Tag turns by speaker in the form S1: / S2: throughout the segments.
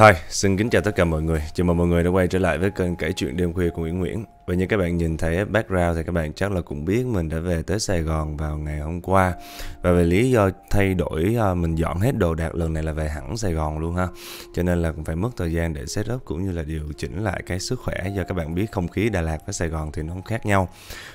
S1: Hi, xin kính chào tất cả mọi người. Chào mừng mọi người đã quay trở lại với kênh kể chuyện đêm khuya của Nguyễn Nguyễn. Và như các bạn nhìn thấy background thì các bạn chắc là cũng biết mình đã về tới Sài Gòn vào ngày hôm qua Và về lý do thay đổi ờ, mình dọn hết đồ đạc lần này là về hẳn Sài Gòn luôn ha Cho nên là cũng phải mất thời gian để set up cũng như là điều chỉnh lại cái sức khỏe Do các bạn biết không khí Đà Lạt với Sài Gòn thì nó không khác nhau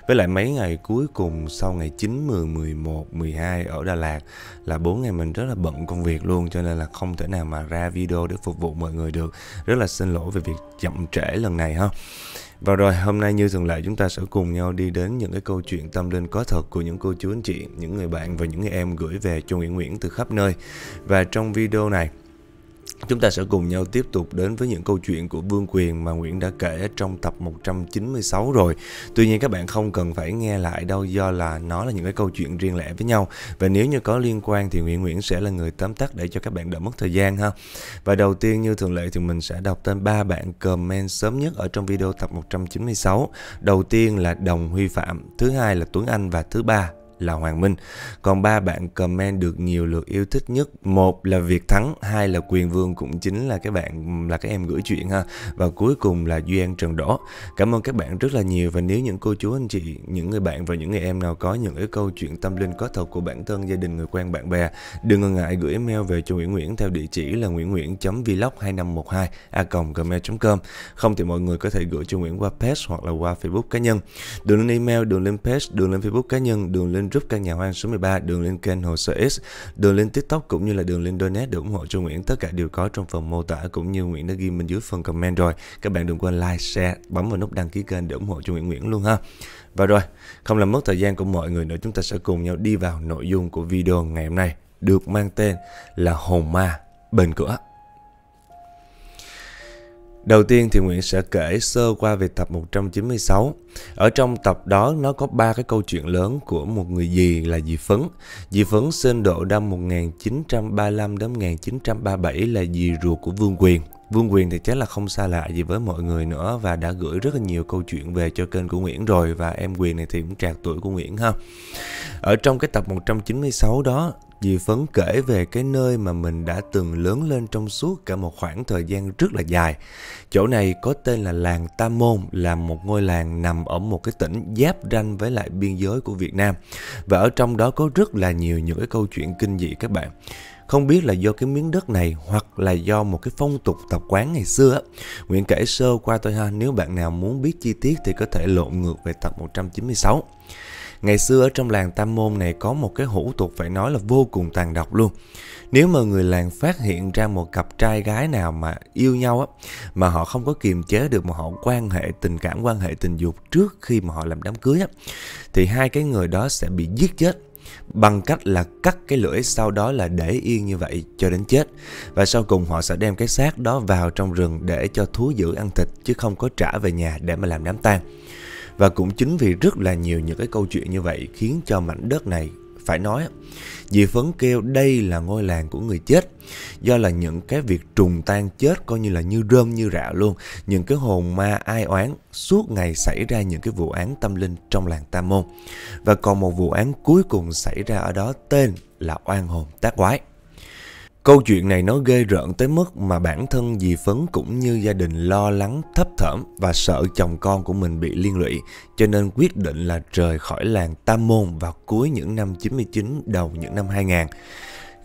S1: Với lại mấy ngày cuối cùng sau ngày 9, 10, 11, 12 ở Đà Lạt Là bốn ngày mình rất là bận công việc luôn cho nên là không thể nào mà ra video để phục vụ mọi người được Rất là xin lỗi về việc chậm trễ lần này ha và rồi hôm nay như thường lệ chúng ta sẽ cùng nhau đi đến những cái câu chuyện tâm linh có thật của những cô chú anh chị, những người bạn và những người em gửi về cho Nguyễn Nguyễn từ khắp nơi. Và trong video này Chúng ta sẽ cùng nhau tiếp tục đến với những câu chuyện của Vương Quyền mà Nguyễn đã kể trong tập 196 rồi. Tuy nhiên các bạn không cần phải nghe lại đâu do là nó là những cái câu chuyện riêng lẻ với nhau. Và nếu như có liên quan thì Nguyễn Nguyễn sẽ là người tóm tắt để cho các bạn đỡ mất thời gian ha. Và đầu tiên như thường lệ thì mình sẽ đọc tên ba bạn comment sớm nhất ở trong video tập 196. Đầu tiên là Đồng Huy Phạm, thứ hai là Tuấn Anh và thứ ba là Hoàng Minh. Còn ba bạn comment được nhiều lượt yêu thích nhất, một là Việt Thắng, hai là Quyền Vương cũng chính là các bạn là các em gửi chuyện ha và cuối cùng là Duy Trần Đỏ. Cảm ơn các bạn rất là nhiều và nếu những cô chú anh chị, những người bạn và những người em nào có những cái câu chuyện tâm linh có thật của bản thân, gia đình, người quen, bạn bè, đừng ngần ngại gửi email về cho Nguyễn Nguyễn theo địa chỉ là nguyễn nguyễn.vlog2512a.gmail.com. Không thì mọi người có thể gửi cho Nguyễn qua page hoặc là qua Facebook cá nhân. Đường lên email, đường lên page, đường lên Facebook cá nhân, đường lên group căn nhà hoang số 13, đường lên kênh Hồ Sơ X, đường lên TikTok cũng như là đường lên Donate để ủng hộ cho Nguyễn. Tất cả đều có trong phần mô tả cũng như Nguyễn đã ghi bên dưới phần comment rồi. Các bạn đừng quên like, share, bấm vào nút đăng ký kênh để ủng hộ cho Nguyễn Nguyễn luôn ha. Và rồi, không làm mất thời gian của mọi người nữa, chúng ta sẽ cùng nhau đi vào nội dung của video ngày hôm nay được mang tên là Hồn Ma Bên Cửa. Đầu tiên thì Nguyễn sẽ kể sơ qua về tập 196. Ở trong tập đó nó có ba cái câu chuyện lớn của một người dì là dì Phấn. Dì Phấn sinh độ năm 1935 đến 1937 là dì ruột của Vương Quyền. Vương Quyền thì chắc là không xa lạ gì với mọi người nữa và đã gửi rất là nhiều câu chuyện về cho kênh của Nguyễn rồi và em Quyền này thì cũng trạc tuổi của Nguyễn ha. Ở trong cái tập 196 đó, dì Phấn kể về cái nơi mà mình đã từng lớn lên trong suốt cả một khoảng thời gian rất là dài. Chỗ này có tên là làng Tam Môn, là một ngôi làng nằm ở một cái tỉnh giáp ranh với lại biên giới của Việt Nam. Và ở trong đó có rất là nhiều những cái câu chuyện kinh dị các bạn. Không biết là do cái miếng đất này hoặc là do một cái phong tục tập quán ngày xưa. Nguyễn kể sơ qua thôi ha, nếu bạn nào muốn biết chi tiết thì có thể lộn ngược về tập 196. Ngày xưa ở trong làng Tam Môn này có một cái hủ tục phải nói là vô cùng tàn độc luôn. Nếu mà người làng phát hiện ra một cặp trai gái nào mà yêu nhau á, mà họ không có kiềm chế được mà họ quan hệ tình cảm, quan hệ tình dục trước khi mà họ làm đám cưới á, thì hai cái người đó sẽ bị giết chết bằng cách là cắt cái lưỡi sau đó là để yên như vậy cho đến chết. Và sau cùng họ sẽ đem cái xác đó vào trong rừng để cho thú dữ ăn thịt chứ không có trả về nhà để mà làm đám tang. Và cũng chính vì rất là nhiều những cái câu chuyện như vậy khiến cho mảnh đất này phải nói, Dì Phấn kêu đây là ngôi làng của người chết. Do là những cái việc trùng tan chết coi như là như rơm như rạ luôn. Những cái hồn ma ai oán suốt ngày xảy ra những cái vụ án tâm linh trong làng Tam Môn. Và còn một vụ án cuối cùng xảy ra ở đó tên là oan hồn tác quái. Câu chuyện này nó ghê rợn tới mức mà bản thân dì Phấn cũng như gia đình lo lắng, thấp thởm và sợ chồng con của mình bị liên lụy, cho nên quyết định là rời khỏi làng Tam Môn vào cuối những năm 99 đầu những năm 2000.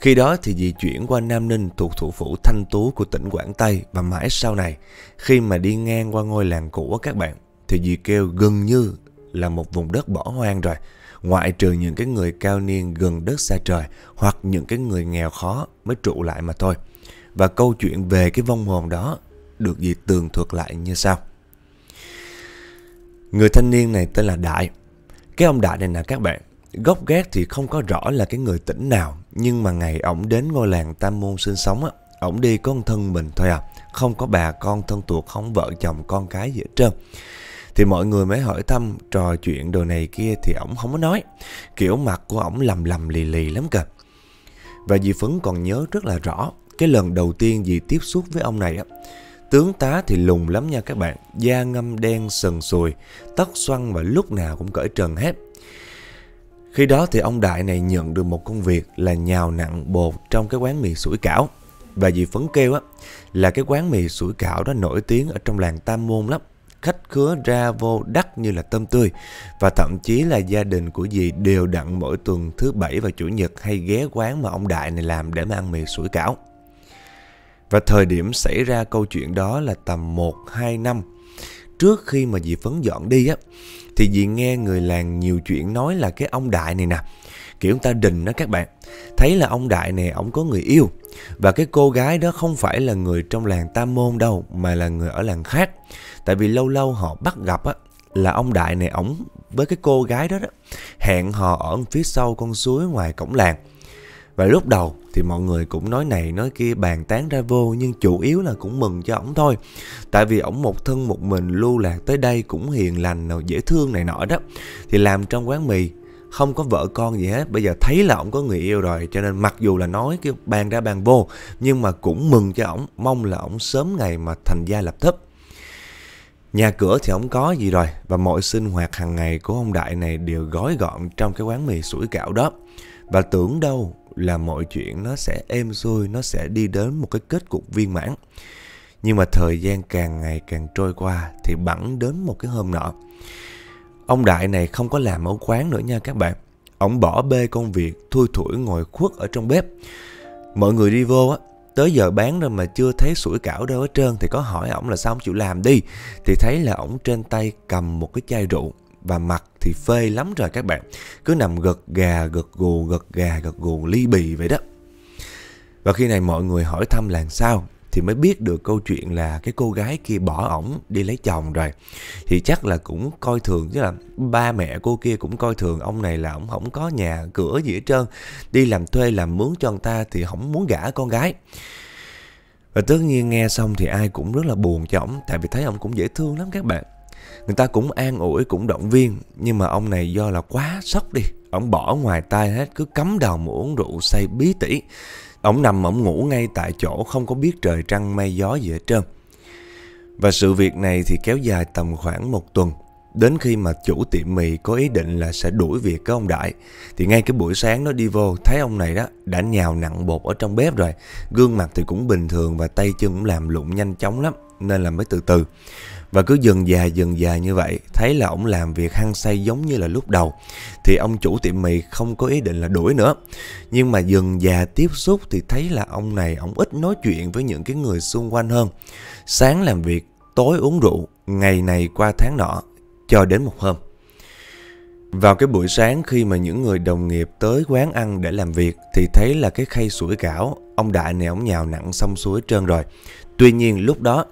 S1: Khi đó thì di chuyển qua Nam Ninh thuộc thủ phủ Thanh Tú của tỉnh Quảng Tây và mãi sau này, khi mà đi ngang qua ngôi làng cũ các bạn, thì dì kêu gần như là một vùng đất bỏ hoang rồi ngoại trừ những cái người cao niên gần đất xa trời hoặc những cái người nghèo khó mới trụ lại mà thôi. Và câu chuyện về cái vong hồn đó được dì tường thuật lại như sau. Người thanh niên này tên là Đại. Cái ông Đại này là các bạn, gốc gác thì không có rõ là cái người tỉnh nào, nhưng mà ngày ổng đến ngôi làng Tam Môn sinh sống á, ổng đi có thân mình thôi à, không có bà con thân thuộc, không vợ chồng con cái gì hết trơn thì mọi người mới hỏi thăm trò chuyện đồ này kia thì ổng không có nói kiểu mặt của ổng lầm lầm lì lì lắm cơ và dì phấn còn nhớ rất là rõ cái lần đầu tiên dì tiếp xúc với ông này á tướng tá thì lùng lắm nha các bạn da ngâm đen sần sùi tóc xoăn và lúc nào cũng cởi trần hết khi đó thì ông đại này nhận được một công việc là nhào nặng bột trong cái quán mì sủi cảo và dì phấn kêu á là cái quán mì sủi cảo đó nổi tiếng ở trong làng Tam Môn lắm khách khứa ra vô đắt như là tôm tươi và thậm chí là gia đình của dì đều đặn mỗi tuần thứ bảy và chủ nhật hay ghé quán mà ông Đại này làm để mà ăn mì sủi cảo. Và thời điểm xảy ra câu chuyện đó là tầm 1-2 năm trước khi mà dì Phấn dọn đi á thì dì nghe người làng nhiều chuyện nói là cái ông Đại này nè kiểu người ta đình đó các bạn. Thấy là ông Đại này ổng có người yêu và cái cô gái đó không phải là người trong làng Tam Môn đâu mà là người ở làng khác. Tại vì lâu lâu họ bắt gặp á là ông Đại này ổng với cái cô gái đó đó hẹn hò ở phía sau con suối ngoài cổng làng. Và lúc đầu thì mọi người cũng nói này nói kia bàn tán ra vô nhưng chủ yếu là cũng mừng cho ổng thôi. Tại vì ổng một thân một mình lưu lạc tới đây cũng hiền lành dễ thương này nọ đó thì làm trong quán mì không có vợ con gì hết bây giờ thấy là ổng có người yêu rồi cho nên mặc dù là nói cái bàn ra bàn vô nhưng mà cũng mừng cho ổng mong là ổng sớm ngày mà thành gia lập thất nhà cửa thì ổng có gì rồi và mọi sinh hoạt hàng ngày của ông đại này đều gói gọn trong cái quán mì sủi cảo đó và tưởng đâu là mọi chuyện nó sẽ êm xuôi nó sẽ đi đến một cái kết cục viên mãn nhưng mà thời gian càng ngày càng trôi qua thì bẵng đến một cái hôm nọ Ông Đại này không có làm ở quán nữa nha các bạn. Ông bỏ bê công việc, thui thủi ngồi khuất ở trong bếp. Mọi người đi vô á, tới giờ bán rồi mà chưa thấy sủi cảo đâu hết trơn thì có hỏi ổng là sao ông chịu làm đi. Thì thấy là ổng trên tay cầm một cái chai rượu và mặt thì phê lắm rồi các bạn. Cứ nằm gật gà, gật gù, gật gà, gật gù ly bì vậy đó. Và khi này mọi người hỏi thăm là sao thì mới biết được câu chuyện là cái cô gái kia bỏ ổng đi lấy chồng rồi thì chắc là cũng coi thường chứ là ba mẹ cô kia cũng coi thường ông này là ổng không có nhà cửa gì hết trơn đi làm thuê làm mướn cho người ta thì không muốn gả con gái và tất nhiên nghe xong thì ai cũng rất là buồn cho ổng tại vì thấy ổng cũng dễ thương lắm các bạn người ta cũng an ủi cũng động viên nhưng mà ông này do là quá sốc đi ổng bỏ ngoài tai hết cứ cắm đầu mà uống rượu say bí tỉ Ông nằm ổng ngủ ngay tại chỗ không có biết trời trăng mây gió gì hết trơn. Và sự việc này thì kéo dài tầm khoảng một tuần. Đến khi mà chủ tiệm mì có ý định là sẽ đuổi việc cái ông Đại Thì ngay cái buổi sáng nó đi vô Thấy ông này đó đã nhào nặng bột ở trong bếp rồi Gương mặt thì cũng bình thường và tay chân cũng làm lụng nhanh chóng lắm nên là mới từ từ. Và cứ dần già dần già như vậy, thấy là ông làm việc hăng say giống như là lúc đầu, thì ông chủ tiệm mì không có ý định là đuổi nữa. Nhưng mà dần già tiếp xúc thì thấy là ông này ông ít nói chuyện với những cái người xung quanh hơn. Sáng làm việc, tối uống rượu, ngày này qua tháng nọ, cho đến một hôm. Vào cái buổi sáng khi mà những người đồng nghiệp tới quán ăn để làm việc thì thấy là cái khay sủi cảo, ông Đại này ông nhào nặng xong xuôi trơn rồi. Tuy nhiên lúc đó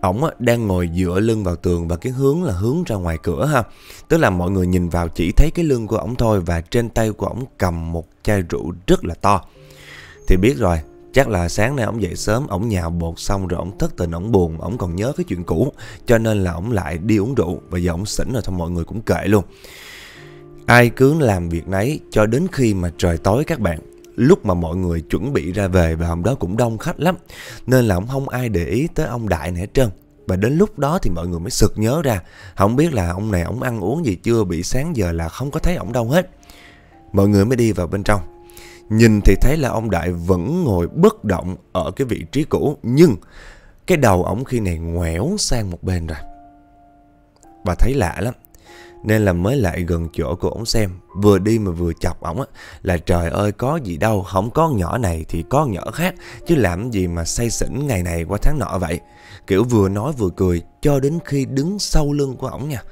S1: ổng đang ngồi dựa lưng vào tường và cái hướng là hướng ra ngoài cửa ha. Tức là mọi người nhìn vào chỉ thấy cái lưng của ổng thôi và trên tay của ổng cầm một chai rượu rất là to. Thì biết rồi, chắc là sáng nay ổng dậy sớm, ổng nhào bột xong rồi ổng thất tình, ổng buồn, ổng còn nhớ cái chuyện cũ, cho nên là ổng lại đi uống rượu và giờ ổng xỉn rồi thôi mọi người cũng kệ luôn. Ai cứ làm việc nấy cho đến khi mà trời tối các bạn lúc mà mọi người chuẩn bị ra về và hôm đó cũng đông khách lắm nên là ông không ai để ý tới ông đại này hết trơn và đến lúc đó thì mọi người mới sực nhớ ra không biết là ông này ông ăn uống gì chưa bị sáng giờ là không có thấy ông đâu hết mọi người mới đi vào bên trong nhìn thì thấy là ông đại vẫn ngồi bất động ở cái vị trí cũ nhưng cái đầu ổng khi này ngoẻo sang một bên rồi và thấy lạ lắm nên là mới lại gần chỗ của ổng xem Vừa đi mà vừa chọc ổng á Là trời ơi có gì đâu Không có nhỏ này thì có nhỏ khác Chứ làm gì mà say xỉn ngày này qua tháng nọ vậy Kiểu vừa nói vừa cười Cho đến khi đứng sau lưng của ổng nha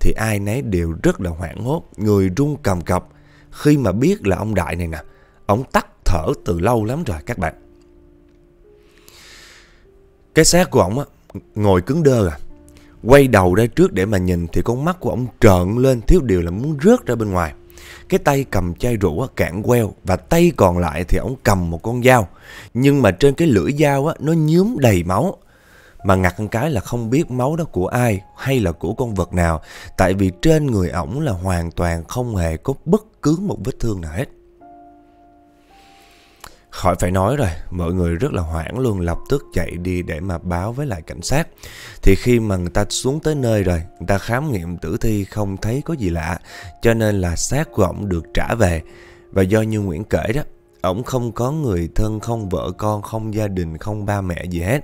S1: Thì ai nấy đều rất là hoảng hốt Người run cầm cập Khi mà biết là ông Đại này nè Ông tắt thở từ lâu lắm rồi các bạn Cái xác của ổng á Ngồi cứng đơ à Quay đầu ra trước để mà nhìn thì con mắt của ông trợn lên thiếu điều là muốn rớt ra bên ngoài. Cái tay cầm chai rượu cạn queo và tay còn lại thì ông cầm một con dao. Nhưng mà trên cái lưỡi dao á, nó nhúm đầy máu. Mà ngặt một cái là không biết máu đó của ai hay là của con vật nào. Tại vì trên người ổng là hoàn toàn không hề có bất cứ một vết thương nào hết. Khỏi phải nói rồi, mọi người rất là hoảng luôn lập tức chạy đi để mà báo với lại cảnh sát. Thì khi mà người ta xuống tới nơi rồi, người ta khám nghiệm tử thi không thấy có gì lạ, cho nên là xác của ổng được trả về. Và do như Nguyễn kể đó, ổng không có người thân, không vợ con, không gia đình, không ba mẹ gì hết.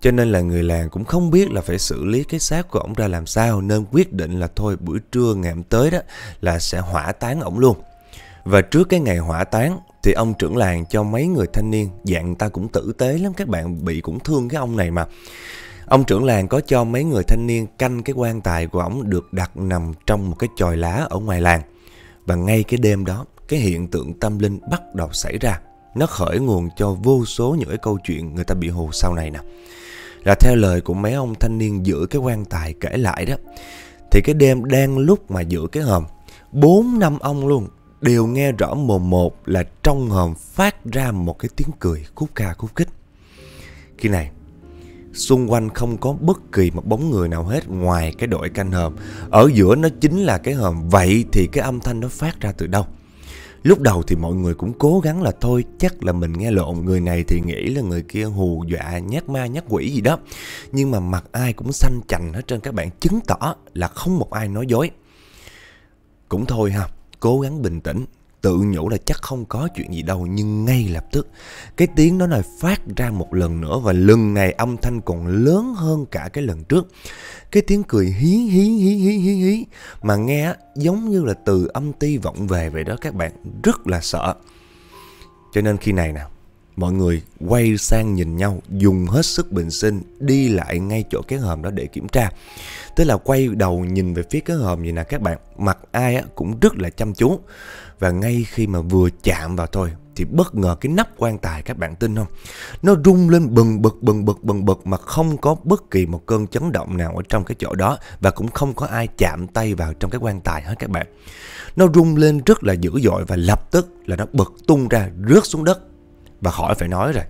S1: Cho nên là người làng cũng không biết là phải xử lý cái xác của ổng ra làm sao nên quyết định là thôi buổi trưa ngày hôm tới đó là sẽ hỏa táng ổng luôn. Và trước cái ngày hỏa táng, thì ông trưởng làng cho mấy người thanh niên Dạng ta cũng tử tế lắm Các bạn bị cũng thương cái ông này mà Ông trưởng làng có cho mấy người thanh niên canh cái quan tài của ông được đặt nằm trong một cái chòi lá ở ngoài làng. Và ngay cái đêm đó, cái hiện tượng tâm linh bắt đầu xảy ra. Nó khởi nguồn cho vô số những cái câu chuyện người ta bị hù sau này nè. Là theo lời của mấy ông thanh niên giữ cái quan tài kể lại đó. Thì cái đêm đang lúc mà giữ cái hòm, bốn năm ông luôn đều nghe rõ mồm một là trong hòm phát ra một cái tiếng cười khúc ca khúc khích. Khi này, xung quanh không có bất kỳ một bóng người nào hết ngoài cái đội canh hòm. Ở giữa nó chính là cái hòm, vậy thì cái âm thanh nó phát ra từ đâu? Lúc đầu thì mọi người cũng cố gắng là thôi chắc là mình nghe lộn Người này thì nghĩ là người kia hù dọa nhát ma nhát quỷ gì đó Nhưng mà mặt ai cũng xanh chành hết trên các bạn Chứng tỏ là không một ai nói dối Cũng thôi ha cố gắng bình tĩnh tự nhủ là chắc không có chuyện gì đâu nhưng ngay lập tức cái tiếng nó lại phát ra một lần nữa và lần này âm thanh còn lớn hơn cả cái lần trước cái tiếng cười hí hí hí hí hí hí mà nghe giống như là từ âm ti vọng về vậy đó các bạn rất là sợ cho nên khi này nè Mọi người quay sang nhìn nhau, dùng hết sức bình sinh đi lại ngay chỗ cái hòm đó để kiểm tra. Tức là quay đầu nhìn về phía cái hòm gì nè các bạn, mặt ai cũng rất là chăm chú. Và ngay khi mà vừa chạm vào thôi thì bất ngờ cái nắp quan tài các bạn tin không? Nó rung lên bừng bực bừng bực bừng bực mà không có bất kỳ một cơn chấn động nào ở trong cái chỗ đó và cũng không có ai chạm tay vào trong cái quan tài hết các bạn. Nó rung lên rất là dữ dội và lập tức là nó bật tung ra rớt xuống đất và khỏi phải nói rồi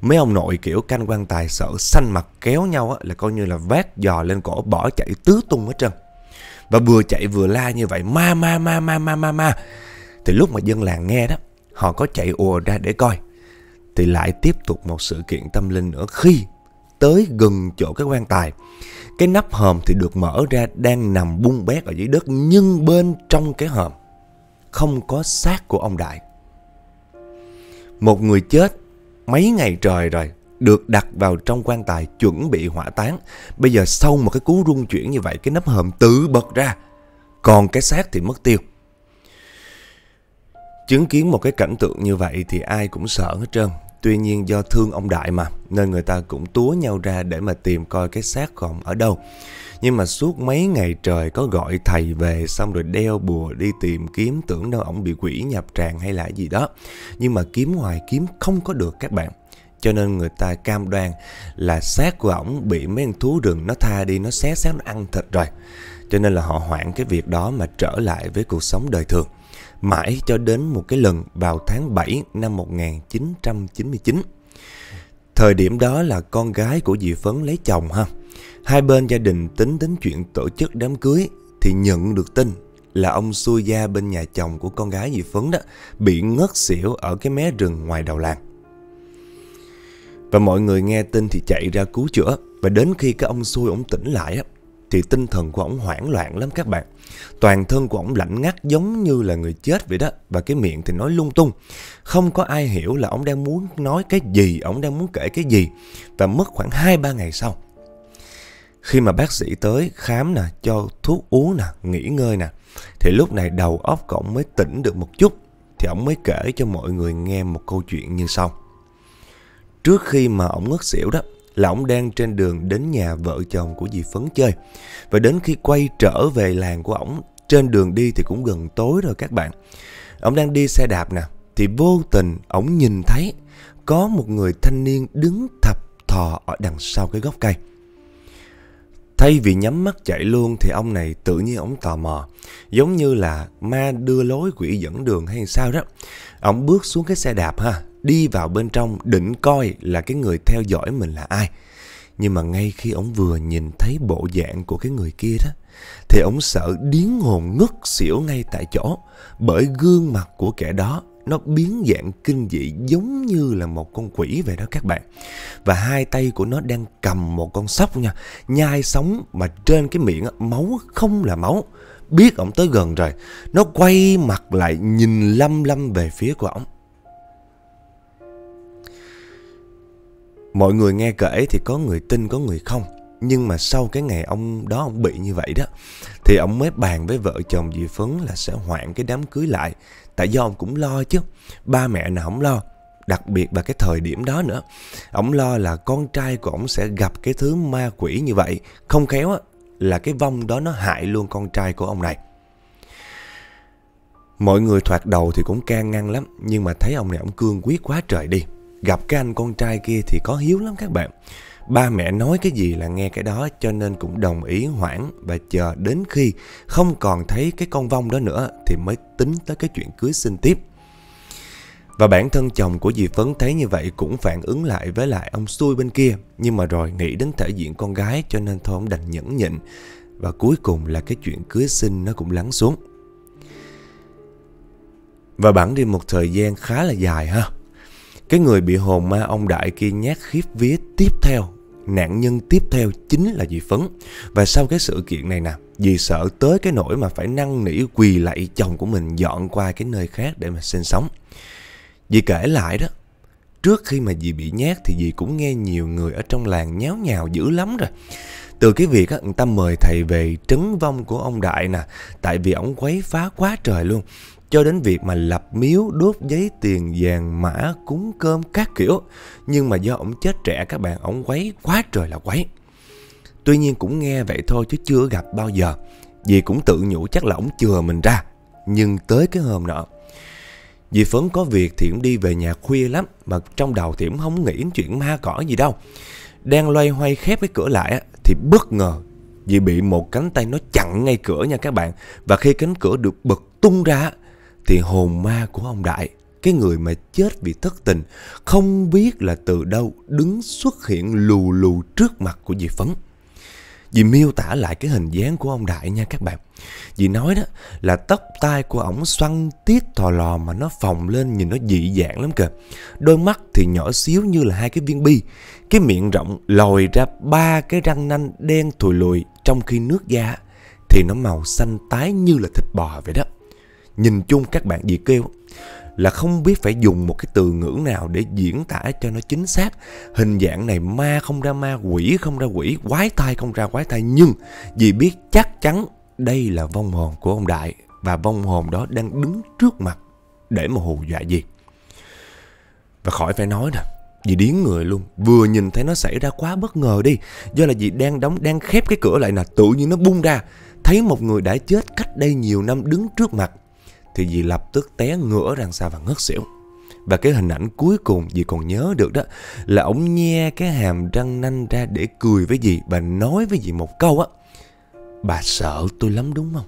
S1: Mấy ông nội kiểu canh quan tài sợ xanh mặt kéo nhau á, là coi như là vác giò lên cổ bỏ chạy tứ tung hết trơn Và vừa chạy vừa la như vậy ma ma ma ma ma ma ma Thì lúc mà dân làng nghe đó Họ có chạy ùa ra để coi Thì lại tiếp tục một sự kiện tâm linh nữa khi tới gần chỗ cái quan tài Cái nắp hòm thì được mở ra đang nằm bung bét ở dưới đất Nhưng bên trong cái hòm không có xác của ông Đại một người chết mấy ngày trời rồi được đặt vào trong quan tài chuẩn bị hỏa táng. Bây giờ sau một cái cú rung chuyển như vậy, cái nắp hầm tự bật ra. Còn cái xác thì mất tiêu. Chứng kiến một cái cảnh tượng như vậy thì ai cũng sợ hết trơn. Tuy nhiên do thương ông Đại mà, nên người ta cũng túa nhau ra để mà tìm coi cái xác còn ở đâu. Nhưng mà suốt mấy ngày trời có gọi thầy về xong rồi đeo bùa đi tìm kiếm tưởng đâu ổng bị quỷ nhập tràng hay là gì đó. Nhưng mà kiếm hoài kiếm không có được các bạn. Cho nên người ta cam đoan là xác của ổng bị mấy con thú rừng nó tha đi, nó xé xác nó ăn thịt rồi. Cho nên là họ hoãn cái việc đó mà trở lại với cuộc sống đời thường. Mãi cho đến một cái lần vào tháng 7 năm 1999. Thời điểm đó là con gái của dì Phấn lấy chồng ha. Hai bên gia đình tính đến chuyện tổ chức đám cưới thì nhận được tin là ông xui gia bên nhà chồng của con gái dì Phấn đó bị ngất xỉu ở cái mé rừng ngoài đầu làng. Và mọi người nghe tin thì chạy ra cứu chữa và đến khi cái ông xui ổng tỉnh lại thì tinh thần của ổng hoảng loạn lắm các bạn. Toàn thân của ổng lạnh ngắt giống như là người chết vậy đó và cái miệng thì nói lung tung. Không có ai hiểu là ổng đang muốn nói cái gì, ổng đang muốn kể cái gì. Và mất khoảng 2 3 ngày sau khi mà bác sĩ tới khám nè, cho thuốc uống nè, nghỉ ngơi nè, thì lúc này đầu óc của ông mới tỉnh được một chút, thì ông mới kể cho mọi người nghe một câu chuyện như sau. Trước khi mà ông ngất xỉu đó, là ông đang trên đường đến nhà vợ chồng của dì Phấn chơi. Và đến khi quay trở về làng của ông, trên đường đi thì cũng gần tối rồi các bạn. Ông đang đi xe đạp nè, thì vô tình ông nhìn thấy có một người thanh niên đứng thập thò ở đằng sau cái gốc cây. Thay vì nhắm mắt chạy luôn thì ông này tự nhiên ông tò mò, giống như là ma đưa lối quỷ dẫn đường hay sao đó. Ông bước xuống cái xe đạp ha, đi vào bên trong định coi là cái người theo dõi mình là ai. Nhưng mà ngay khi ông vừa nhìn thấy bộ dạng của cái người kia đó, thì ông sợ điến hồn ngất xỉu ngay tại chỗ bởi gương mặt của kẻ đó nó biến dạng kinh dị giống như là một con quỷ vậy đó các bạn. Và hai tay của nó đang cầm một con sóc nha, nhai sống mà trên cái miệng máu không là máu. Biết ổng tới gần rồi, nó quay mặt lại nhìn lâm lâm về phía của ổng. Mọi người nghe kể thì có người tin có người không Nhưng mà sau cái ngày ông đó ông bị như vậy đó Thì ông mới bàn với vợ chồng dì Phấn là sẽ hoãn cái đám cưới lại tại do ông cũng lo chứ ba mẹ nào không lo đặc biệt là cái thời điểm đó nữa ông lo là con trai của ông sẽ gặp cái thứ ma quỷ như vậy không khéo á là cái vong đó nó hại luôn con trai của ông này mọi người thoạt đầu thì cũng can ngăn lắm nhưng mà thấy ông này ông cương quyết quá trời đi gặp cái anh con trai kia thì có hiếu lắm các bạn Ba mẹ nói cái gì là nghe cái đó cho nên cũng đồng ý hoãn và chờ đến khi không còn thấy cái con vong đó nữa thì mới tính tới cái chuyện cưới sinh tiếp. Và bản thân chồng của dì Phấn thấy như vậy cũng phản ứng lại với lại ông xui bên kia. Nhưng mà rồi nghĩ đến thể diện con gái cho nên thôi ông đành nhẫn nhịn. Và cuối cùng là cái chuyện cưới sinh nó cũng lắng xuống. Và bản đi một thời gian khá là dài ha. Cái người bị hồn ma ông đại kia nhát khiếp vía tiếp theo nạn nhân tiếp theo chính là dì Phấn. Và sau cái sự kiện này nè, dì sợ tới cái nỗi mà phải năn nỉ quỳ lại chồng của mình dọn qua cái nơi khác để mà sinh sống. Dì kể lại đó, trước khi mà dì bị nhát thì dì cũng nghe nhiều người ở trong làng nháo nhào dữ lắm rồi. Từ cái việc á, người ta mời thầy về trấn vong của ông Đại nè Tại vì ông quấy phá quá trời luôn cho đến việc mà lập miếu đốt giấy tiền vàng mã cúng cơm các kiểu nhưng mà do ổng chết trẻ các bạn ổng quấy quá trời là quấy tuy nhiên cũng nghe vậy thôi chứ chưa gặp bao giờ vì cũng tự nhủ chắc là ổng chừa mình ra nhưng tới cái hôm nọ vì Phấn có việc thì cũng đi về nhà khuya lắm Mà trong đầu thì cũng không nghĩ chuyện ma cỏ gì đâu Đang loay hoay khép cái cửa lại Thì bất ngờ Vì bị một cánh tay nó chặn ngay cửa nha các bạn Và khi cánh cửa được bật tung ra thì hồn ma của ông Đại, cái người mà chết vì thất tình, không biết là từ đâu đứng xuất hiện lù lù trước mặt của dì Phấn. Dì miêu tả lại cái hình dáng của ông Đại nha các bạn. Dì nói đó là tóc tai của ổng xoăn tiết thò lò mà nó phồng lên nhìn nó dị dạng lắm kìa. Đôi mắt thì nhỏ xíu như là hai cái viên bi. Cái miệng rộng lòi ra ba cái răng nanh đen thùi lùi trong khi nước da thì nó màu xanh tái như là thịt bò vậy đó. Nhìn chung các bạn Việt kêu là không biết phải dùng một cái từ ngữ nào để diễn tả cho nó chính xác. Hình dạng này ma không ra ma, quỷ không ra quỷ, quái thai không ra quái thai. Nhưng vì biết chắc chắn đây là vong hồn của ông Đại và vong hồn đó đang đứng trước mặt để mà hù dọa gì. Và khỏi phải nói nè, Dì điến người luôn Vừa nhìn thấy nó xảy ra quá bất ngờ đi Do là dì đang đóng đang khép cái cửa lại nè Tự nhiên nó bung ra Thấy một người đã chết cách đây nhiều năm đứng trước mặt thì dì lập tức té ngửa ra xa và ngất xỉu. Và cái hình ảnh cuối cùng dì còn nhớ được đó là ông nhe cái hàm răng nanh ra để cười với dì và nói với dì một câu á. Bà sợ tôi lắm đúng không?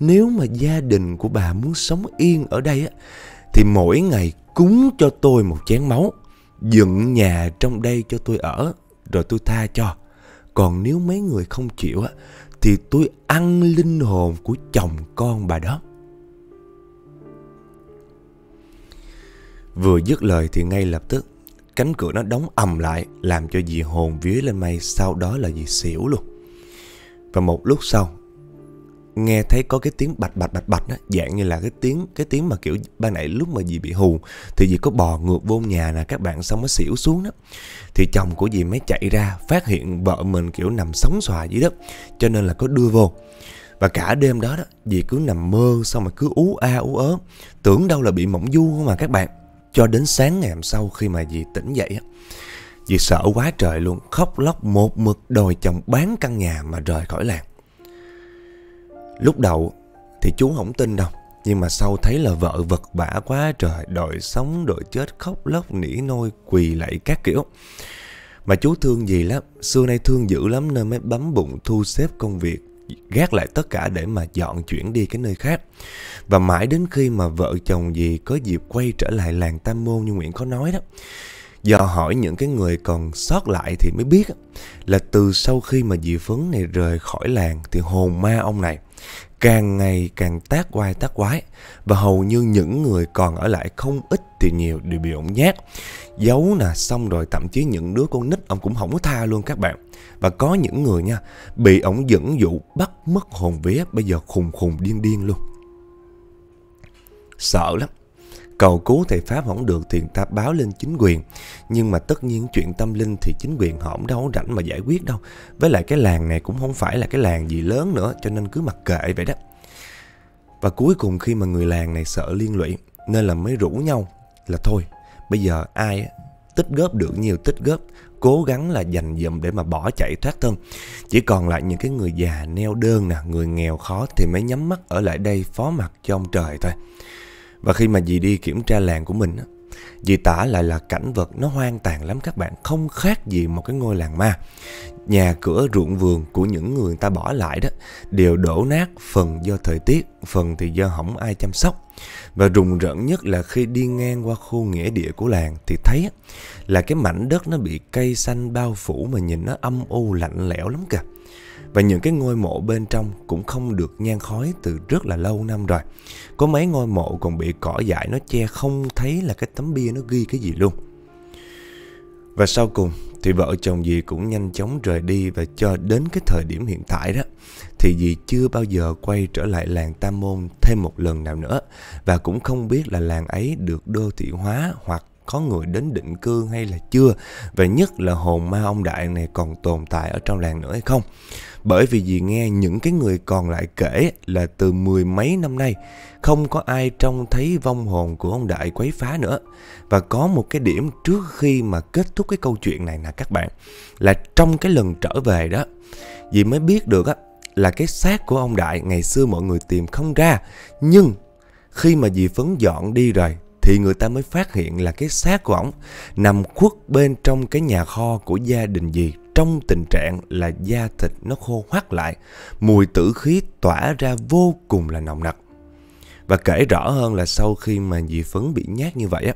S1: Nếu mà gia đình của bà muốn sống yên ở đây á, thì mỗi ngày cúng cho tôi một chén máu, dựng nhà trong đây cho tôi ở, rồi tôi tha cho. Còn nếu mấy người không chịu á, thì tôi ăn linh hồn của chồng con bà đó. Vừa dứt lời thì ngay lập tức Cánh cửa nó đóng ầm lại Làm cho dì hồn vía lên mây Sau đó là dì xỉu luôn Và một lúc sau Nghe thấy có cái tiếng bạch bạch bạch bạch đó, Dạng như là cái tiếng cái tiếng mà kiểu Ban nãy lúc mà dì bị hù Thì dì có bò ngược vô nhà nè các bạn Xong nó xỉu xuống đó Thì chồng của dì mới chạy ra Phát hiện vợ mình kiểu nằm sóng xòa dưới đất Cho nên là có đưa vô và cả đêm đó đó, dì cứ nằm mơ xong mà cứ ú a ú ớ Tưởng đâu là bị mộng du không mà các bạn cho đến sáng ngày hôm sau khi mà dì tỉnh dậy á Dì sợ quá trời luôn Khóc lóc một mực đòi chồng bán căn nhà mà rời khỏi làng Lúc đầu thì chú không tin đâu Nhưng mà sau thấy là vợ vật vả quá trời Đòi sống đòi chết khóc lóc nỉ nôi quỳ lạy các kiểu Mà chú thương dì lắm Xưa nay thương dữ lắm nên mới bấm bụng thu xếp công việc gác lại tất cả để mà dọn chuyển đi cái nơi khác. Và mãi đến khi mà vợ chồng gì có dịp quay trở lại làng Tam Môn như Nguyễn có nói đó, dò hỏi những cái người còn sót lại thì mới biết là từ sau khi mà dì Phấn này rời khỏi làng thì hồn ma ông này càng ngày càng tác oai tác quái và hầu như những người còn ở lại không ít thì nhiều đều bị ổng nhát giấu nè xong rồi thậm chí những đứa con nít ông cũng không có tha luôn các bạn và có những người nha bị ổng dẫn dụ bắt mất hồn vía bây giờ khùng khùng điên điên luôn sợ lắm Cầu cứu thầy Pháp không được thì ta báo lên chính quyền. Nhưng mà tất nhiên chuyện tâm linh thì chính quyền họ đâu rảnh mà giải quyết đâu. Với lại cái làng này cũng không phải là cái làng gì lớn nữa cho nên cứ mặc kệ vậy đó. Và cuối cùng khi mà người làng này sợ liên lụy nên là mới rủ nhau là thôi bây giờ ai tích góp được nhiều tích góp cố gắng là dành dụm để mà bỏ chạy thoát thân. Chỉ còn lại những cái người già neo đơn nè, người nghèo khó thì mới nhắm mắt ở lại đây phó mặt cho ông trời thôi. Và khi mà dì đi kiểm tra làng của mình á, dì tả lại là cảnh vật nó hoang tàn lắm các bạn, không khác gì một cái ngôi làng ma. Nhà cửa ruộng vườn của những người ta bỏ lại đó đều đổ nát phần do thời tiết, phần thì do hỏng ai chăm sóc. Và rùng rợn nhất là khi đi ngang qua khu nghĩa địa của làng thì thấy là cái mảnh đất nó bị cây xanh bao phủ mà nhìn nó âm u lạnh lẽo lắm kìa. Và những cái ngôi mộ bên trong cũng không được nhan khói từ rất là lâu năm rồi. Có mấy ngôi mộ còn bị cỏ dại nó che không thấy là cái tấm bia nó ghi cái gì luôn. Và sau cùng thì vợ chồng dì cũng nhanh chóng rời đi và cho đến cái thời điểm hiện tại đó thì dì chưa bao giờ quay trở lại làng Tam Môn thêm một lần nào nữa và cũng không biết là làng ấy được đô thị hóa hoặc có người đến định cư hay là chưa và nhất là hồn ma ông đại này còn tồn tại ở trong làng nữa hay không bởi vì dì nghe những cái người còn lại kể là từ mười mấy năm nay không có ai trông thấy vong hồn của ông đại quấy phá nữa và có một cái điểm trước khi mà kết thúc cái câu chuyện này nè các bạn là trong cái lần trở về đó dì mới biết được á là cái xác của ông đại ngày xưa mọi người tìm không ra nhưng khi mà dì phấn dọn đi rồi thì người ta mới phát hiện là cái xác của ổng nằm khuất bên trong cái nhà kho của gia đình gì trong tình trạng là da thịt nó khô hoắt lại, mùi tử khí tỏa ra vô cùng là nồng nặc. Và kể rõ hơn là sau khi mà dì Phấn bị nhát như vậy á,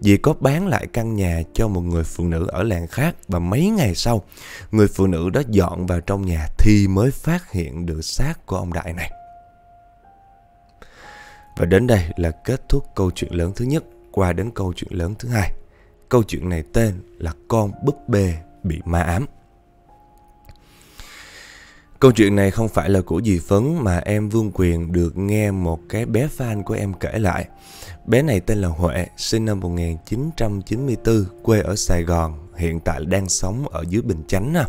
S1: dì có bán lại căn nhà cho một người phụ nữ ở làng khác và mấy ngày sau, người phụ nữ đó dọn vào trong nhà thì mới phát hiện được xác của ông Đại này. Và đến đây là kết thúc câu chuyện lớn thứ nhất qua đến câu chuyện lớn thứ hai. Câu chuyện này tên là Con búp bê bị ma ám. Câu chuyện này không phải là của dì Phấn mà em Vương Quyền được nghe một cái bé fan của em kể lại. Bé này tên là Huệ, sinh năm 1994, quê ở Sài Gòn, hiện tại đang sống ở dưới Bình Chánh. À.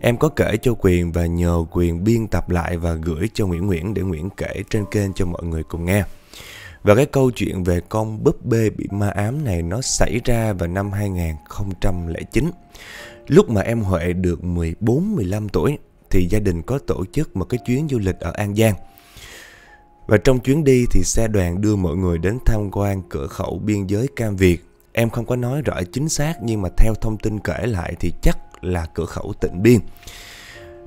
S1: Em có kể cho Quyền và nhờ Quyền biên tập lại và gửi cho Nguyễn Nguyễn để Nguyễn kể trên kênh cho mọi người cùng nghe. Và cái câu chuyện về con búp bê bị ma ám này nó xảy ra vào năm 2009. Lúc mà em Huệ được 14-15 tuổi thì gia đình có tổ chức một cái chuyến du lịch ở An Giang. Và trong chuyến đi thì xe đoàn đưa mọi người đến tham quan cửa khẩu biên giới Cam Việt. Em không có nói rõ chính xác nhưng mà theo thông tin kể lại thì chắc là cửa khẩu tịnh Biên.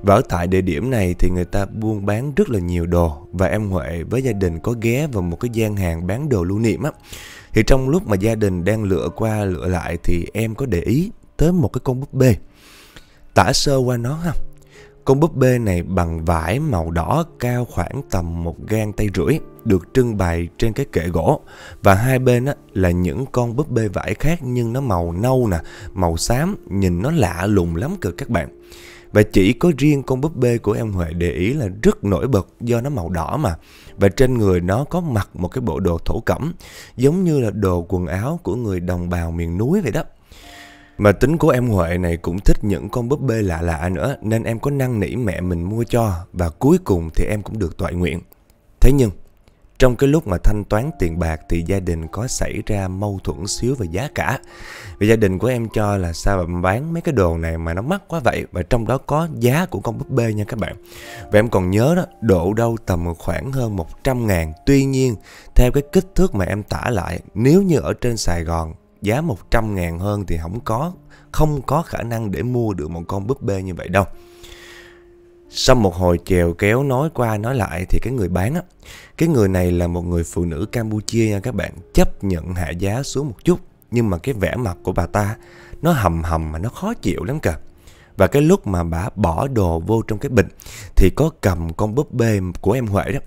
S1: Và ở tại địa điểm này thì người ta buôn bán rất là nhiều đồ và em Huệ với gia đình có ghé vào một cái gian hàng bán đồ lưu niệm á. Thì trong lúc mà gia đình đang lựa qua lựa lại thì em có để ý tới một cái con búp bê. Tả sơ qua nó ha. Con búp bê này bằng vải màu đỏ cao khoảng tầm một gang tay rưỡi được trưng bày trên cái kệ gỗ và hai bên á, là những con búp bê vải khác nhưng nó màu nâu nè, màu xám, nhìn nó lạ lùng lắm cơ các bạn. Và chỉ có riêng con búp bê của em Huệ để ý là rất nổi bật do nó màu đỏ mà. Và trên người nó có mặc một cái bộ đồ thổ cẩm, giống như là đồ quần áo của người đồng bào miền núi vậy đó. Mà tính của em Huệ này cũng thích những con búp bê lạ lạ nữa nên em có năng nỉ mẹ mình mua cho và cuối cùng thì em cũng được toại nguyện. Thế nhưng trong cái lúc mà thanh toán tiền bạc thì gia đình có xảy ra mâu thuẫn xíu về giá cả. Vì gia đình của em cho là sao mà bán mấy cái đồ này mà nó mắc quá vậy và trong đó có giá của con búp bê nha các bạn. Và em còn nhớ đó, độ đâu tầm khoảng hơn 100 ngàn. Tuy nhiên, theo cái kích thước mà em tả lại, nếu như ở trên Sài Gòn giá 100 ngàn hơn thì không có, không có khả năng để mua được một con búp bê như vậy đâu. Sau một hồi chèo kéo nói qua nói lại thì cái người bán á, cái người này là một người phụ nữ Campuchia nha các bạn, chấp nhận hạ giá xuống một chút, nhưng mà cái vẻ mặt của bà ta nó hầm hầm mà nó khó chịu lắm cả. Và cái lúc mà bà bỏ đồ vô trong cái bình thì có cầm con búp bê của em Huệ đó.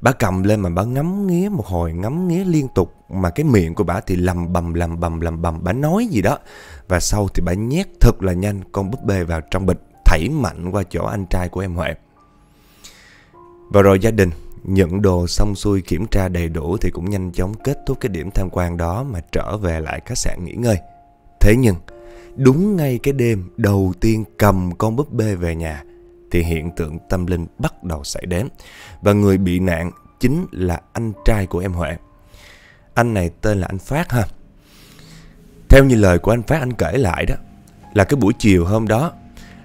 S1: Bà cầm lên mà bà ngắm nghía một hồi, ngắm nghía liên tục mà cái miệng của bà thì lầm bầm lầm bầm lầm bầm, bà nói gì đó. Và sau thì bà nhét thật là nhanh con búp bê vào trong bịch thảy mạnh qua chỗ anh trai của em Huệ. Và rồi gia đình nhận đồ xong xuôi kiểm tra đầy đủ thì cũng nhanh chóng kết thúc cái điểm tham quan đó mà trở về lại khách sạn nghỉ ngơi. Thế nhưng, đúng ngay cái đêm đầu tiên cầm con búp bê về nhà thì hiện tượng tâm linh bắt đầu xảy đến và người bị nạn chính là anh trai của em Huệ. Anh này tên là anh Phát ha. Theo như lời của anh Phát anh kể lại đó là cái buổi chiều hôm đó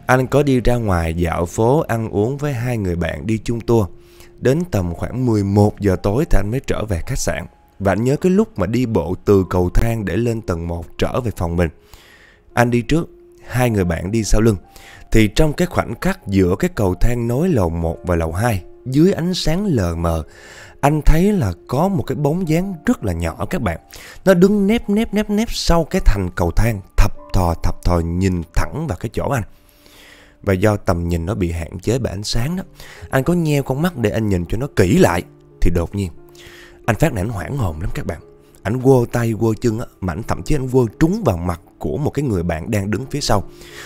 S1: anh có đi ra ngoài dạo phố ăn uống với hai người bạn đi chung tour. Đến tầm khoảng 11 giờ tối thì anh mới trở về khách sạn. Và anh nhớ cái lúc mà đi bộ từ cầu thang để lên tầng 1 trở về phòng mình. Anh đi trước, hai người bạn đi sau lưng. Thì trong cái khoảnh khắc giữa cái cầu thang nối lầu 1 và lầu 2, dưới ánh sáng lờ mờ, anh thấy là có một cái bóng dáng rất là nhỏ các bạn. Nó đứng nép nép nép nép sau cái thành cầu thang, thập thò thập thò nhìn thẳng vào cái chỗ anh và do tầm nhìn nó bị hạn chế bởi ánh sáng đó Anh có nheo con mắt để anh nhìn cho nó kỹ lại Thì đột nhiên Anh phát này anh hoảng hồn lắm các bạn ảnh vô tay vô chân á mảnh thậm chí anh vô trúng vào mặt của một cái người bạn đang đứng phía sau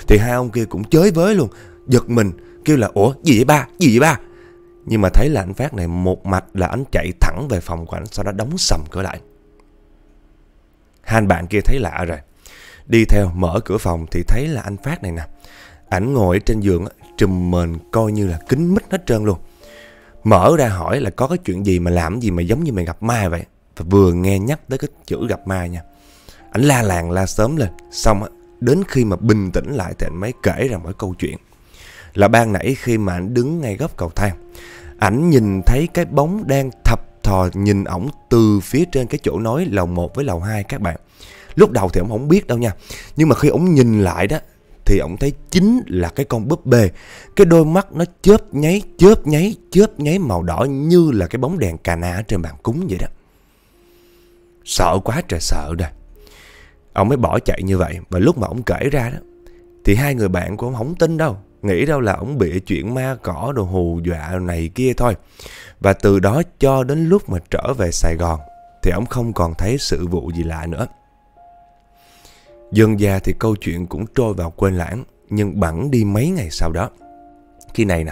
S1: Thì hai ông kia cũng chới với luôn Giật mình kêu là Ủa gì vậy ba gì vậy ba Nhưng mà thấy là anh phát này một mạch là anh chạy thẳng về phòng của anh Sau đó đóng sầm cửa lại Hai anh bạn kia thấy lạ rồi Đi theo mở cửa phòng thì thấy là anh Phát này nè ảnh ngồi trên giường trùm mền coi như là kín mít hết trơn luôn. Mở ra hỏi là có cái chuyện gì mà làm gì mà giống như mày gặp ma vậy. Và vừa nghe nhắc tới cái chữ gặp ma nha. Ảnh la làng la sớm lên. Xong á, đến khi mà bình tĩnh lại thì ảnh mới kể ra mỗi câu chuyện. Là ban nãy khi mà ảnh đứng ngay góc cầu thang. Ảnh nhìn thấy cái bóng đang thập thò nhìn ổng từ phía trên cái chỗ nói lầu 1 với lầu 2 các bạn. Lúc đầu thì ổng không biết đâu nha Nhưng mà khi ổng nhìn lại đó thì ổng thấy chính là cái con búp bê. Cái đôi mắt nó chớp nháy, chớp nháy, chớp nháy màu đỏ như là cái bóng đèn cà na trên bàn cúng vậy đó. Sợ quá trời sợ rồi. Ông mới bỏ chạy như vậy và lúc mà ông kể ra đó thì hai người bạn của ông không tin đâu. Nghĩ đâu là ông bịa chuyện ma cỏ đồ hù dọa này kia thôi. Và từ đó cho đến lúc mà trở về Sài Gòn thì ông không còn thấy sự vụ gì lạ nữa. Dần già thì câu chuyện cũng trôi vào quên lãng Nhưng bẵng đi mấy ngày sau đó Khi này nè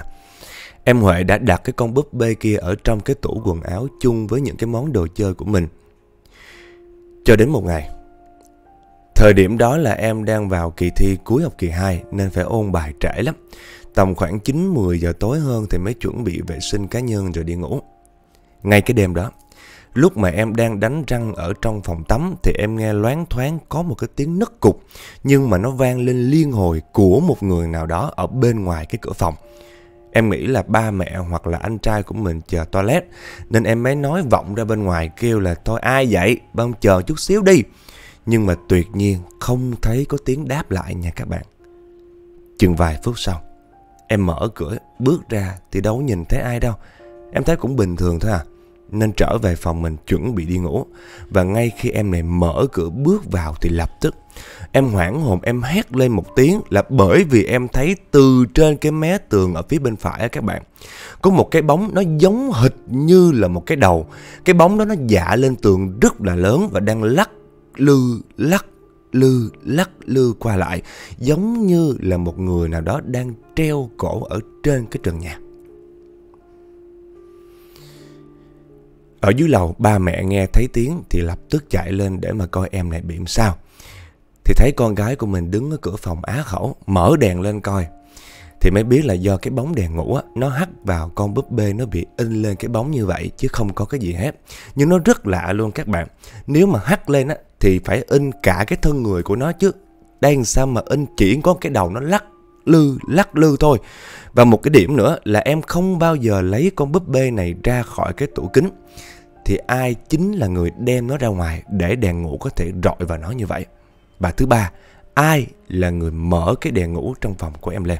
S1: Em Huệ đã đặt cái con búp bê kia ở trong cái tủ quần áo chung với những cái món đồ chơi của mình. Cho đến một ngày. Thời điểm đó là em đang vào kỳ thi cuối học kỳ 2 nên phải ôn bài trễ lắm. Tầm khoảng 9-10 giờ tối hơn thì mới chuẩn bị vệ sinh cá nhân rồi đi ngủ. Ngay cái đêm đó, Lúc mà em đang đánh răng ở trong phòng tắm thì em nghe loáng thoáng có một cái tiếng nứt cục nhưng mà nó vang lên liên hồi của một người nào đó ở bên ngoài cái cửa phòng. Em nghĩ là ba mẹ hoặc là anh trai của mình chờ toilet nên em mới nói vọng ra bên ngoài kêu là thôi ai vậy, bông chờ chút xíu đi. Nhưng mà tuyệt nhiên không thấy có tiếng đáp lại nha các bạn. Chừng vài phút sau, em mở cửa bước ra thì đâu nhìn thấy ai đâu. Em thấy cũng bình thường thôi à nên trở về phòng mình chuẩn bị đi ngủ. Và ngay khi em này mở cửa bước vào thì lập tức em hoảng hồn em hét lên một tiếng là bởi vì em thấy từ trên cái mé tường ở phía bên phải các bạn có một cái bóng nó giống hệt như là một cái đầu. Cái bóng đó nó dạ lên tường rất là lớn và đang lắc lư lắc lư lắc lư qua lại giống như là một người nào đó đang treo cổ ở trên cái trần nhà. Ở dưới lầu ba mẹ nghe thấy tiếng thì lập tức chạy lên để mà coi em này bị sao. Thì thấy con gái của mình đứng ở cửa phòng á khẩu, mở đèn lên coi. Thì mới biết là do cái bóng đèn ngủ á, nó hắt vào con búp bê nó bị in lên cái bóng như vậy chứ không có cái gì hết. Nhưng nó rất lạ luôn các bạn. Nếu mà hắt lên á, thì phải in cả cái thân người của nó chứ. Đang sao mà in chỉ có cái đầu nó lắc lư lắc lư thôi. Và một cái điểm nữa là em không bao giờ lấy con búp bê này ra khỏi cái tủ kính. Thì ai chính là người đem nó ra ngoài để đèn ngủ có thể rọi vào nó như vậy. Và thứ ba, ai là người mở cái đèn ngủ trong phòng của em lên.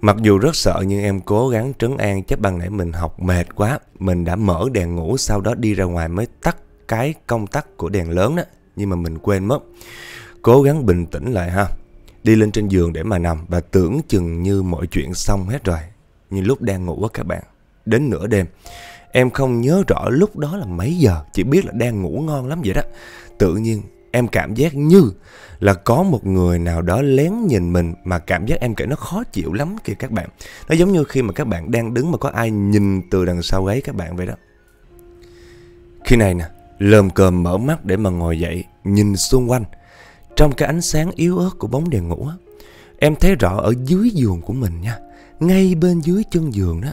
S1: Mặc dù rất sợ nhưng em cố gắng trấn an chấp bằng nãy mình học mệt quá. Mình đã mở đèn ngủ sau đó đi ra ngoài mới tắt cái công tắc của đèn lớn đó nhưng mà mình quên mất. Cố gắng bình tĩnh lại ha. Đi lên trên giường để mà nằm và tưởng chừng như mọi chuyện xong hết rồi. Nhưng lúc đang ngủ á các bạn, đến nửa đêm, em không nhớ rõ lúc đó là mấy giờ, chỉ biết là đang ngủ ngon lắm vậy đó. Tự nhiên em cảm giác như là có một người nào đó lén nhìn mình mà cảm giác em kể nó khó chịu lắm kìa các bạn. Nó giống như khi mà các bạn đang đứng mà có ai nhìn từ đằng sau ấy các bạn vậy đó. Khi này nè, lờm cờm mở mắt để mà ngồi dậy, nhìn xung quanh. Trong cái ánh sáng yếu ớt của bóng đèn ngủ, em thấy rõ ở dưới giường của mình nha, ngay bên dưới chân giường đó.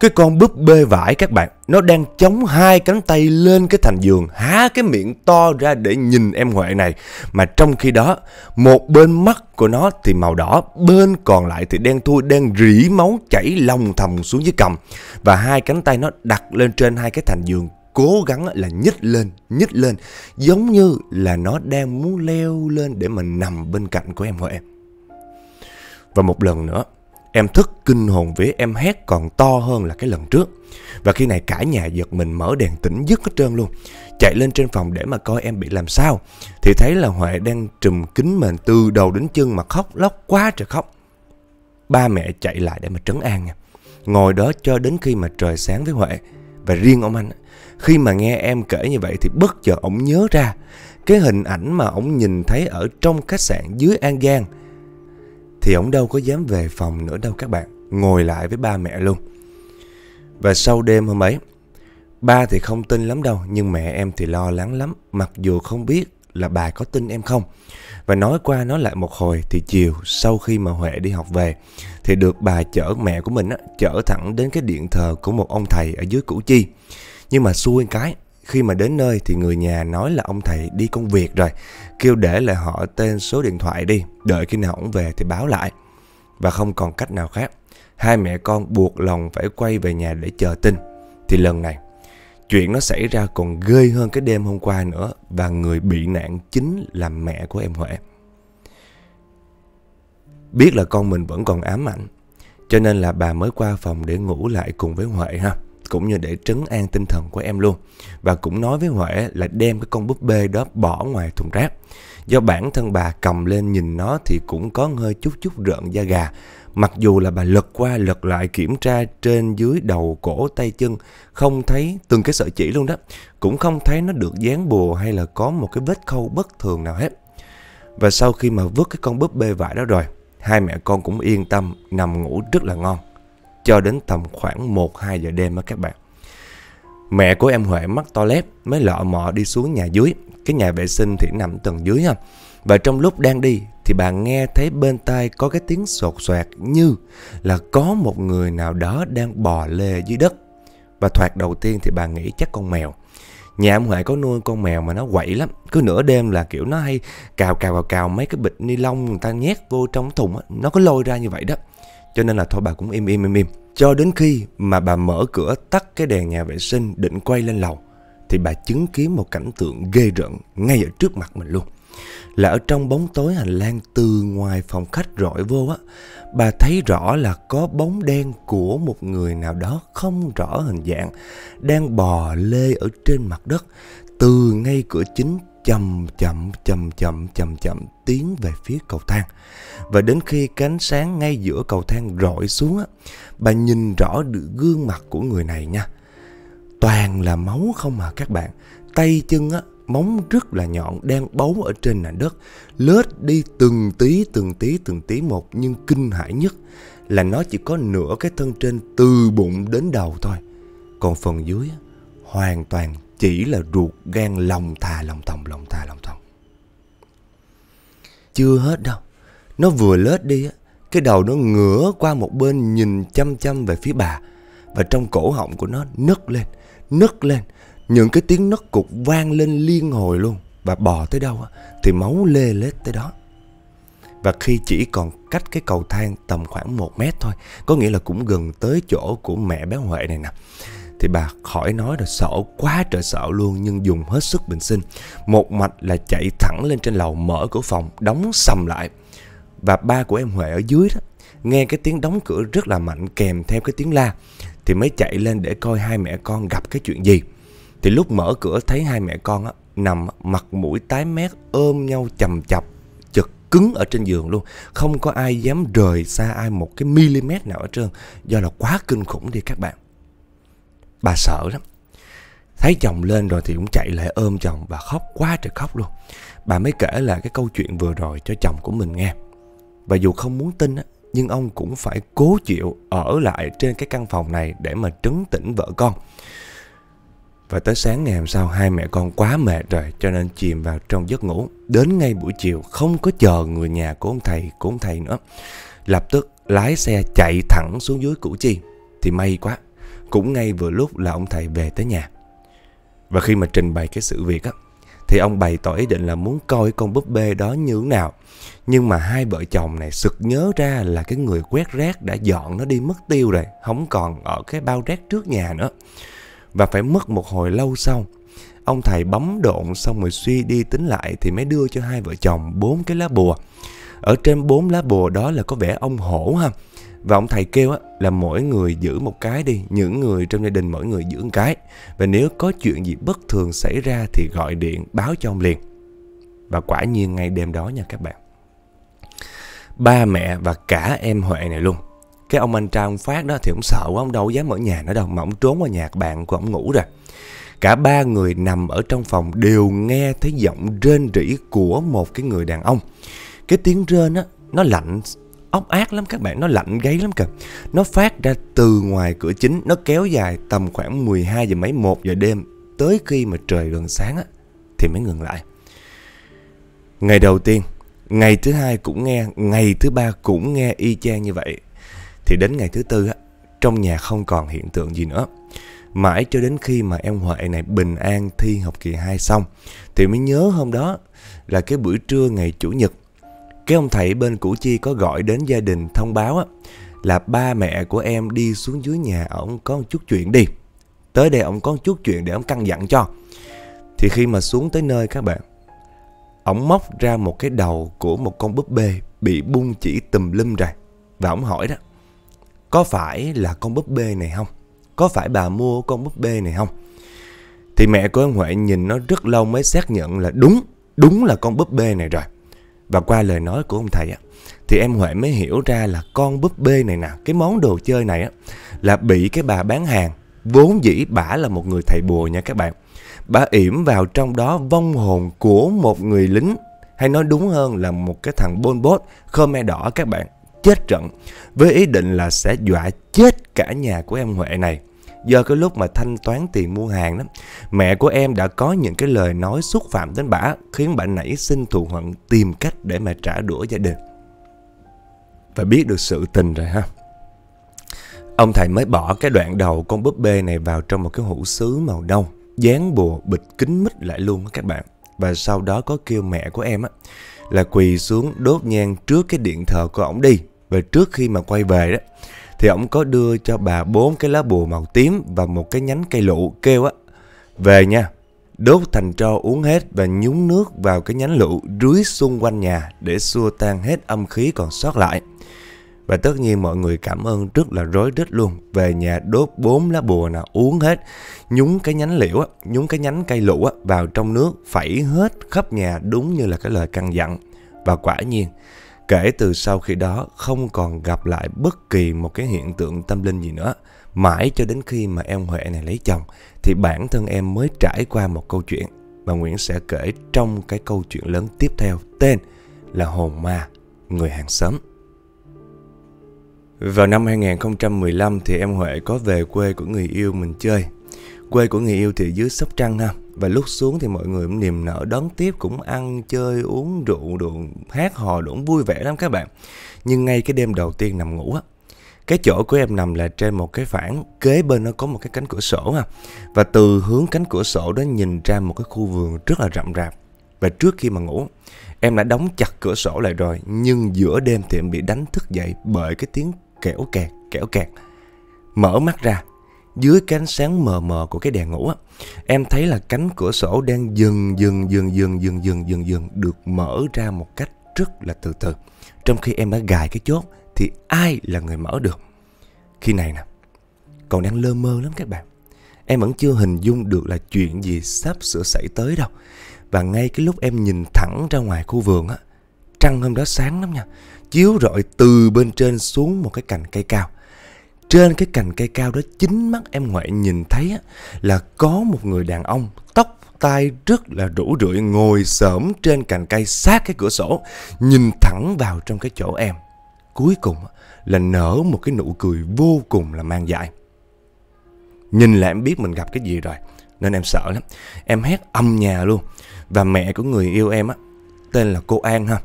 S1: Cái con búp bê vải các bạn, nó đang chống hai cánh tay lên cái thành giường, há cái miệng to ra để nhìn em Huệ này. Mà trong khi đó, một bên mắt của nó thì màu đỏ, bên còn lại thì đen thui, đang rỉ máu chảy lòng thòng xuống dưới cầm. Và hai cánh tay nó đặt lên trên hai cái thành giường cố gắng là nhích lên, nhích lên Giống như là nó đang muốn leo lên để mà nằm bên cạnh của em của em Và một lần nữa Em thức kinh hồn vía em hét còn to hơn là cái lần trước Và khi này cả nhà giật mình mở đèn tỉnh dứt hết trơn luôn Chạy lên trên phòng để mà coi em bị làm sao Thì thấy là Huệ đang trùm kính mền từ đầu đến chân mà khóc lóc quá trời khóc Ba mẹ chạy lại để mà trấn an nha Ngồi đó cho đến khi mà trời sáng với Huệ và riêng ông anh Khi mà nghe em kể như vậy thì bất chợt ông nhớ ra Cái hình ảnh mà ông nhìn thấy ở trong khách sạn dưới An Giang Thì ông đâu có dám về phòng nữa đâu các bạn Ngồi lại với ba mẹ luôn Và sau đêm hôm ấy Ba thì không tin lắm đâu Nhưng mẹ em thì lo lắng lắm Mặc dù không biết là bà có tin em không? Và nói qua nói lại một hồi thì chiều sau khi mà Huệ đi học về thì được bà chở mẹ của mình á, chở thẳng đến cái điện thờ của một ông thầy ở dưới Củ Chi. Nhưng mà xui cái khi mà đến nơi thì người nhà nói là ông thầy đi công việc rồi Kêu để lại họ tên số điện thoại đi Đợi khi nào ông về thì báo lại Và không còn cách nào khác Hai mẹ con buộc lòng phải quay về nhà để chờ tin Thì lần này Chuyện nó xảy ra còn ghê hơn cái đêm hôm qua nữa và người bị nạn chính là mẹ của em Huệ. Biết là con mình vẫn còn ám ảnh, cho nên là bà mới qua phòng để ngủ lại cùng với Huệ ha, cũng như để trấn an tinh thần của em luôn. Và cũng nói với Huệ là đem cái con búp bê đó bỏ ngoài thùng rác. Do bản thân bà cầm lên nhìn nó thì cũng có hơi chút chút rợn da gà Mặc dù là bà lật qua lật lại kiểm tra trên dưới đầu cổ tay chân, không thấy từng cái sợi chỉ luôn đó, cũng không thấy nó được dán bùa hay là có một cái vết khâu bất thường nào hết. Và sau khi mà vứt cái con búp bê vải đó rồi, hai mẹ con cũng yên tâm nằm ngủ rất là ngon. Cho đến tầm khoảng 1-2 giờ đêm đó các bạn. Mẹ của em Huệ mắc toilet mới lọ mọ đi xuống nhà dưới, cái nhà vệ sinh thì nằm tầng dưới ha. Và trong lúc đang đi thì bạn nghe thấy bên tai có cái tiếng sột soạt như là có một người nào đó đang bò lê dưới đất. Và thoạt đầu tiên thì bạn nghĩ chắc con mèo. Nhà em Huệ có nuôi con mèo mà nó quậy lắm Cứ nửa đêm là kiểu nó hay cào cào cào cào mấy cái bịch ni lông người ta nhét vô trong thùng á Nó có lôi ra như vậy đó Cho nên là thôi bà cũng im im im im Cho đến khi mà bà mở cửa tắt cái đèn nhà vệ sinh định quay lên lầu Thì bà chứng kiến một cảnh tượng ghê rợn ngay ở trước mặt mình luôn là ở trong bóng tối hành lang từ ngoài phòng khách rọi vô á Bà thấy rõ là có bóng đen của một người nào đó không rõ hình dạng Đang bò lê ở trên mặt đất Từ ngay cửa chính chậm chậm chậm chậm chậm chậm tiến về phía cầu thang. Và đến khi cánh sáng ngay giữa cầu thang rọi xuống á, bà nhìn rõ được gương mặt của người này nha. Toàn là máu không à các bạn. Tay chân á móng rất là nhọn đang bấu ở trên nền đất, lết đi từng tí từng tí từng tí một nhưng kinh hãi nhất là nó chỉ có nửa cái thân trên từ bụng đến đầu thôi. Còn phần dưới hoàn toàn chỉ là ruột gan lòng thà lòng thòng lòng thà lòng thòng. Chưa hết đâu, nó vừa lết đi cái đầu nó ngửa qua một bên nhìn chăm chăm về phía bà và trong cổ họng của nó nứt lên, nứt lên những cái tiếng nấc cục vang lên liên hồi luôn Và bò tới đâu thì máu lê lết tới đó Và khi chỉ còn cách cái cầu thang tầm khoảng 1 mét thôi Có nghĩa là cũng gần tới chỗ của mẹ bé Huệ này nè thì bà khỏi nói rồi sợ quá trời sợ luôn nhưng dùng hết sức bình sinh. Một mạch là chạy thẳng lên trên lầu mở cửa phòng đóng sầm lại. Và ba của em Huệ ở dưới đó nghe cái tiếng đóng cửa rất là mạnh kèm theo cái tiếng la thì mới chạy lên để coi hai mẹ con gặp cái chuyện gì. Thì lúc mở cửa thấy hai mẹ con á, nằm mặt mũi tái mét ôm nhau chầm chập chật cứng ở trên giường luôn Không có ai dám rời xa ai một cái mm nào ở trơn Do là quá kinh khủng đi các bạn Bà sợ lắm Thấy chồng lên rồi thì cũng chạy lại ôm chồng và khóc quá trời khóc luôn Bà mới kể lại cái câu chuyện vừa rồi cho chồng của mình nghe Và dù không muốn tin Nhưng ông cũng phải cố chịu ở lại trên cái căn phòng này để mà trấn tĩnh vợ con và tới sáng ngày hôm sau hai mẹ con quá mệt rồi cho nên chìm vào trong giấc ngủ. Đến ngay buổi chiều không có chờ người nhà của ông thầy, của ông thầy nữa. Lập tức lái xe chạy thẳng xuống dưới Củ Chi. Thì may quá, cũng ngay vừa lúc là ông thầy về tới nhà. Và khi mà trình bày cái sự việc á, thì ông bày tỏ ý định là muốn coi con búp bê đó như thế nào. Nhưng mà hai vợ chồng này sực nhớ ra là cái người quét rác đã dọn nó đi mất tiêu rồi, không còn ở cái bao rác trước nhà nữa và phải mất một hồi lâu sau ông thầy bấm độn xong rồi suy đi tính lại thì mới đưa cho hai vợ chồng bốn cái lá bùa ở trên bốn lá bùa đó là có vẻ ông hổ ha và ông thầy kêu á, là mỗi người giữ một cái đi những người trong gia đình mỗi người giữ một cái và nếu có chuyện gì bất thường xảy ra thì gọi điện báo cho ông liền và quả nhiên ngay đêm đó nha các bạn ba mẹ và cả em huệ này luôn cái ông anh trai ông phát đó thì ông sợ quá ông đâu dám ở nhà nữa đâu mà ông trốn vào nhà bạn của ông ngủ rồi cả ba người nằm ở trong phòng đều nghe thấy giọng rên rỉ của một cái người đàn ông cái tiếng rên á nó lạnh ốc ác lắm các bạn, nó lạnh gáy lắm kìa. Nó phát ra từ ngoài cửa chính, nó kéo dài tầm khoảng 12 giờ mấy 1 giờ đêm tới khi mà trời gần sáng á thì mới ngừng lại. Ngày đầu tiên, ngày thứ hai cũng nghe, ngày thứ ba cũng nghe y chang như vậy. Thì đến ngày thứ tư trong nhà không còn hiện tượng gì nữa. Mãi cho đến khi mà em Huệ này bình an thi học kỳ 2 xong Thì mới nhớ hôm đó là cái buổi trưa ngày Chủ nhật Cái ông thầy bên Củ Chi có gọi đến gia đình thông báo á, Là ba mẹ của em đi xuống dưới nhà ổng có một chút chuyện đi Tới đây ổng có một chút chuyện để ổng căn dặn cho Thì khi mà xuống tới nơi các bạn Ổng móc ra một cái đầu của một con búp bê bị bung chỉ tùm lum rồi Và ổng hỏi đó có phải là con búp bê này không? Có phải bà mua con búp bê này không? Thì mẹ của em Huệ nhìn nó rất lâu mới xác nhận là đúng, đúng là con búp bê này rồi. Và qua lời nói của ông thầy á, thì em Huệ mới hiểu ra là con búp bê này nè, cái món đồ chơi này á, là bị cái bà bán hàng, vốn dĩ bả là một người thầy bùa nha các bạn. Bà yểm vào trong đó vong hồn của một người lính hay nói đúng hơn là một cái thằng Bon Bốt me đỏ các bạn chết trận với ý định là sẽ dọa chết cả nhà của em Huệ này. Do cái lúc mà thanh toán tiền mua hàng đó, mẹ của em đã có những cái lời nói xúc phạm đến bả khiến bả nảy sinh thù hận tìm cách để mà trả đũa gia đình. Và biết được sự tình rồi ha. Ông thầy mới bỏ cái đoạn đầu con búp bê này vào trong một cái hũ sứ màu nâu, dán bùa bịch kín mít lại luôn các bạn. Và sau đó có kêu mẹ của em á là quỳ xuống đốt nhang trước cái điện thờ của ổng đi và trước khi mà quay về đó thì ông có đưa cho bà bốn cái lá bùa màu tím và một cái nhánh cây lựu kêu á về nha đốt thành tro uống hết và nhúng nước vào cái nhánh lựu rưới xung quanh nhà để xua tan hết âm khí còn sót lại. Và tất nhiên mọi người cảm ơn rất là rối rít luôn Về nhà đốt bốn lá bùa nào uống hết Nhúng cái nhánh liễu, á, nhúng cái nhánh cây lũ á, vào trong nước Phẩy hết khắp nhà đúng như là cái lời căn dặn Và quả nhiên Kể từ sau khi đó không còn gặp lại bất kỳ một cái hiện tượng tâm linh gì nữa. Mãi cho đến khi mà em Huệ này lấy chồng thì bản thân em mới trải qua một câu chuyện mà Nguyễn sẽ kể trong cái câu chuyện lớn tiếp theo tên là Hồn Ma, Người Hàng Xóm. Vào năm 2015 thì em Huệ có về quê của người yêu mình chơi quê của người yêu thì dưới Sóc Trăng ha và lúc xuống thì mọi người cũng niềm nở đón tiếp cũng ăn chơi uống rượu đùa hát hò đuỗng vui vẻ lắm các bạn nhưng ngay cái đêm đầu tiên nằm ngủ á cái chỗ của em nằm là trên một cái phản kế bên nó có một cái cánh cửa sổ ha và từ hướng cánh cửa sổ đó nhìn ra một cái khu vườn rất là rậm rạp và trước khi mà ngủ em đã đóng chặt cửa sổ lại rồi nhưng giữa đêm thì em bị đánh thức dậy bởi cái tiếng kẽo kẹt kẽo kẹt mở mắt ra dưới cánh sáng mờ mờ của cái đèn ngủ á, em thấy là cánh cửa sổ đang dần dần dần dần dần dần dần dần được mở ra một cách rất là từ từ. Trong khi em đã gài cái chốt thì ai là người mở được? Khi này nè, còn đang lơ mơ lắm các bạn. Em vẫn chưa hình dung được là chuyện gì sắp sửa xảy tới đâu. Và ngay cái lúc em nhìn thẳng ra ngoài khu vườn á, trăng hôm đó sáng lắm nha, chiếu rọi từ bên trên xuống một cái cành cây cao. Trên cái cành cây cao đó chính mắt em ngoại nhìn thấy á, là có một người đàn ông tóc tai rất là rủ rượi ngồi xổm trên cành cây sát cái cửa sổ, nhìn thẳng vào trong cái chỗ em. Cuối cùng là nở một cái nụ cười vô cùng là mang dại. Nhìn là em biết mình gặp cái gì rồi, nên em sợ lắm. Em hét âm nhà luôn. Và mẹ của người yêu em á, tên là cô An ha.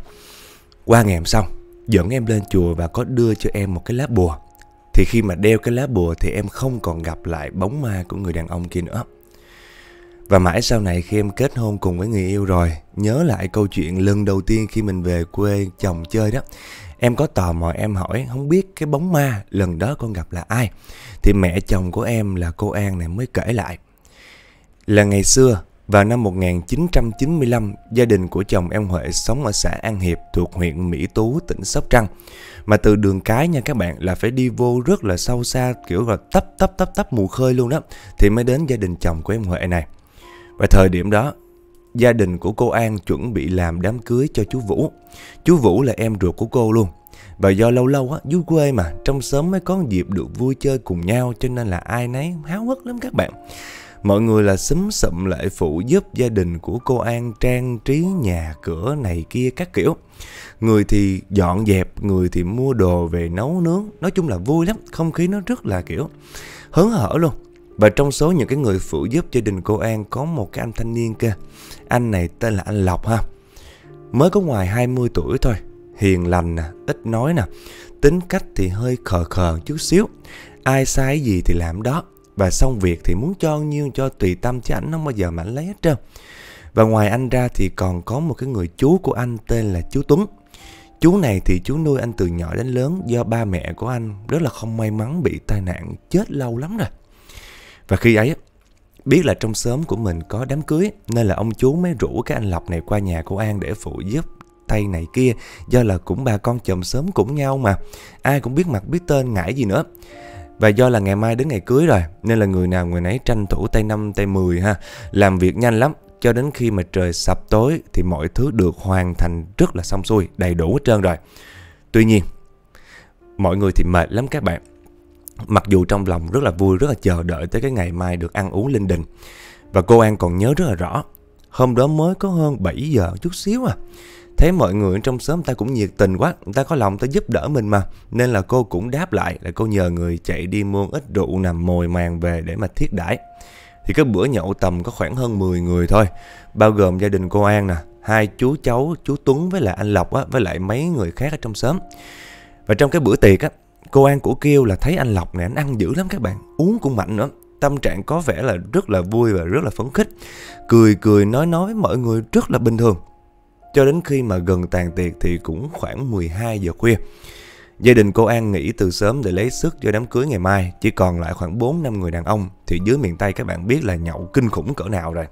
S1: Qua ngày em xong dẫn em lên chùa và có đưa cho em một cái lá bùa thì khi mà đeo cái lá bùa thì em không còn gặp lại bóng ma của người đàn ông kia nữa. Và mãi sau này khi em kết hôn cùng với người yêu rồi, nhớ lại câu chuyện lần đầu tiên khi mình về quê chồng chơi đó, em có tò mò em hỏi không biết cái bóng ma lần đó con gặp là ai. Thì mẹ chồng của em là cô An này mới kể lại là ngày xưa vào năm 1995, gia đình của chồng em Huệ sống ở xã An Hiệp thuộc huyện Mỹ Tú, tỉnh Sóc Trăng. Mà từ đường cái nha các bạn là phải đi vô rất là sâu xa kiểu là tấp tấp tấp tấp mù khơi luôn đó thì mới đến gia đình chồng của em Huệ này. Và thời điểm đó, gia đình của cô An chuẩn bị làm đám cưới cho chú Vũ. Chú Vũ là em ruột của cô luôn. Và do lâu lâu á, dưới quê mà, trong sớm mới có dịp được vui chơi cùng nhau cho nên là ai nấy háo hức lắm các bạn. Mọi người là xúm sụm lại phụ giúp gia đình của cô An trang trí nhà cửa này kia các kiểu. Người thì dọn dẹp, người thì mua đồ về nấu nướng. Nói chung là vui lắm, không khí nó rất là kiểu hớn hở luôn. Và trong số những cái người phụ giúp gia đình cô An có một cái anh thanh niên kia. Anh này tên là anh Lộc ha. Mới có ngoài 20 tuổi thôi, hiền lành nè, ít nói nè. Tính cách thì hơi khờ khờ chút xíu. Ai sai gì thì làm đó và xong việc thì muốn cho nhiêu cho tùy tâm chứ ảnh không bao giờ mà lấy hết trơn. Và ngoài anh ra thì còn có một cái người chú của anh tên là chú Tuấn. Chú này thì chú nuôi anh từ nhỏ đến lớn do ba mẹ của anh rất là không may mắn bị tai nạn chết lâu lắm rồi. Và khi ấy biết là trong xóm của mình có đám cưới nên là ông chú mới rủ cái anh Lộc này qua nhà của An để phụ giúp tay này kia do là cũng bà con chồng sớm cũng nhau mà ai cũng biết mặt biết tên ngại gì nữa và do là ngày mai đến ngày cưới rồi Nên là người nào người nấy tranh thủ tay 5 tay 10 ha Làm việc nhanh lắm Cho đến khi mà trời sập tối Thì mọi thứ được hoàn thành rất là xong xuôi Đầy đủ hết trơn rồi Tuy nhiên Mọi người thì mệt lắm các bạn Mặc dù trong lòng rất là vui Rất là chờ đợi tới cái ngày mai được ăn uống linh đình Và cô An còn nhớ rất là rõ Hôm đó mới có hơn 7 giờ chút xíu à Thế mọi người trong xóm ta cũng nhiệt tình quá, người ta có lòng ta giúp đỡ mình mà. Nên là cô cũng đáp lại là cô nhờ người chạy đi mua ít rượu nằm mồi màng về để mà thiết đãi. Thì cái bữa nhậu tầm có khoảng hơn 10 người thôi, bao gồm gia đình cô An nè, hai chú cháu, chú Tuấn với lại anh Lộc á, với lại mấy người khác ở trong xóm. Và trong cái bữa tiệc á, cô An của kêu là thấy anh Lộc này anh ăn dữ lắm các bạn, uống cũng mạnh nữa tâm trạng có vẻ là rất là vui và rất là phấn khích. Cười cười nói nói với mọi người rất là bình thường cho đến khi mà gần tàn tiệc thì cũng khoảng 12 giờ khuya. Gia đình cô An nghỉ từ sớm để lấy sức cho đám cưới ngày mai, chỉ còn lại khoảng 4 năm người đàn ông thì dưới miền Tây các bạn biết là nhậu kinh khủng cỡ nào rồi.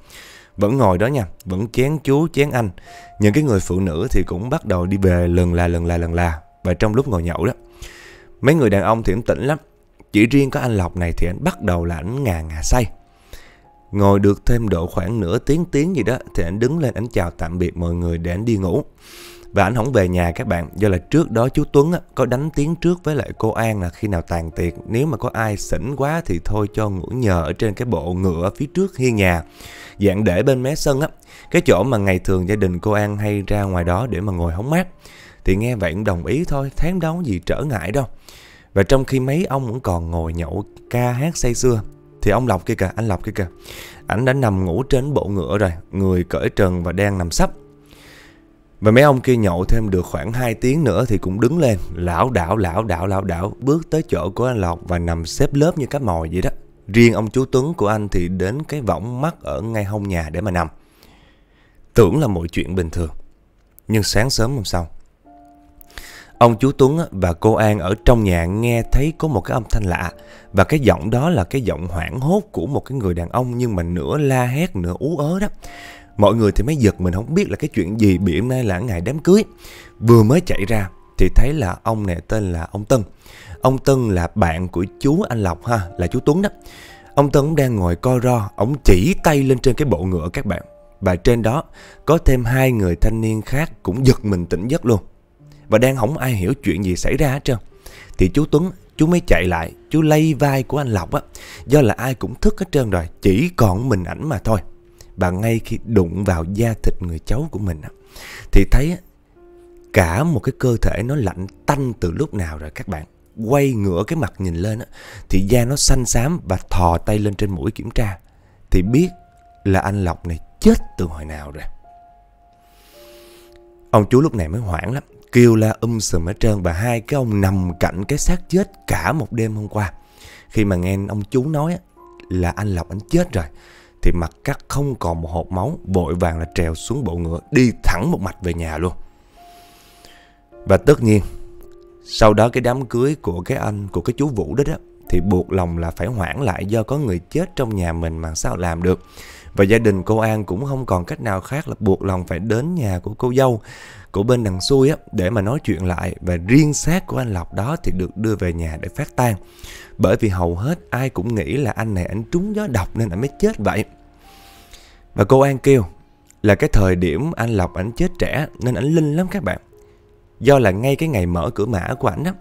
S1: Vẫn ngồi đó nha, vẫn chén chú chén anh. Những cái người phụ nữ thì cũng bắt đầu đi về lần là lần là lần là và trong lúc ngồi nhậu đó. Mấy người đàn ông thì cũng tỉnh lắm, chỉ riêng có anh Lộc này thì anh bắt đầu là anh ngà ngà say. Ngồi được thêm độ khoảng nửa tiếng tiếng gì đó thì anh đứng lên anh chào tạm biệt mọi người để anh đi ngủ. Và anh không về nhà các bạn Do là trước đó chú Tuấn á, có đánh tiếng trước với lại cô An là khi nào tàn tiệc Nếu mà có ai sỉnh quá thì thôi cho ngủ nhờ ở trên cái bộ ngựa phía trước hiên nhà Dạng để bên mé sân á Cái chỗ mà ngày thường gia đình cô An hay ra ngoài đó để mà ngồi hóng mát Thì nghe vậy cũng đồng ý thôi Tháng đâu gì trở ngại đâu Và trong khi mấy ông cũng còn ngồi nhậu ca hát say xưa thì ông lộc kia kìa anh lộc kia kìa anh đã nằm ngủ trên bộ ngựa rồi người cởi trần và đang nằm sấp và mấy ông kia nhậu thêm được khoảng 2 tiếng nữa thì cũng đứng lên lão đảo lão đảo lão đảo bước tới chỗ của anh lộc và nằm xếp lớp như cá mòi vậy đó riêng ông chú tuấn của anh thì đến cái võng mắt ở ngay hông nhà để mà nằm tưởng là mọi chuyện bình thường nhưng sáng sớm hôm sau Ông chú Tuấn và cô An ở trong nhà nghe thấy có một cái âm thanh lạ Và cái giọng đó là cái giọng hoảng hốt của một cái người đàn ông Nhưng mà nửa la hét nửa ú ớ đó Mọi người thì mới giật mình không biết là cái chuyện gì bị hôm nay là ngày đám cưới Vừa mới chạy ra thì thấy là ông này tên là ông Tân Ông Tân là bạn của chú anh Lộc ha, là chú Tuấn đó Ông Tân cũng đang ngồi co ro, ông chỉ tay lên trên cái bộ ngựa các bạn Và trên đó có thêm hai người thanh niên khác cũng giật mình tỉnh giấc luôn và đang không ai hiểu chuyện gì xảy ra hết trơn. Thì chú Tuấn chú mới chạy lại, chú lay vai của anh Lộc á, do là ai cũng thức hết trơn rồi, chỉ còn mình ảnh mà thôi. Và ngay khi đụng vào da thịt người cháu của mình á, thì thấy cả một cái cơ thể nó lạnh tanh từ lúc nào rồi các bạn. Quay ngửa cái mặt nhìn lên á, thì da nó xanh xám và thò tay lên trên mũi kiểm tra. Thì biết là anh Lộc này chết từ hồi nào rồi. Ông chú lúc này mới hoảng lắm kêu la um sùm ở trên và hai cái ông nằm cạnh cái xác chết cả một đêm hôm qua. Khi mà nghe ông chú nói là anh Lộc anh chết rồi thì mặt cắt không còn một hột máu, vội vàng là trèo xuống bộ ngựa đi thẳng một mạch về nhà luôn. Và tất nhiên sau đó cái đám cưới của cái anh của cái chú Vũ đó đó thì buộc lòng là phải hoãn lại do có người chết trong nhà mình mà sao làm được. Và gia đình cô An cũng không còn cách nào khác là buộc lòng phải đến nhà của cô dâu của bên đằng xuôi á, để mà nói chuyện lại và riêng xác của anh Lộc đó thì được đưa về nhà để phát tan Bởi vì hầu hết ai cũng nghĩ là anh này anh trúng gió độc nên ảnh mới chết vậy. Và cô An kêu là cái thời điểm anh Lộc ảnh chết trẻ nên ảnh linh lắm các bạn. Do là ngay cái ngày mở cửa mã của ảnh á,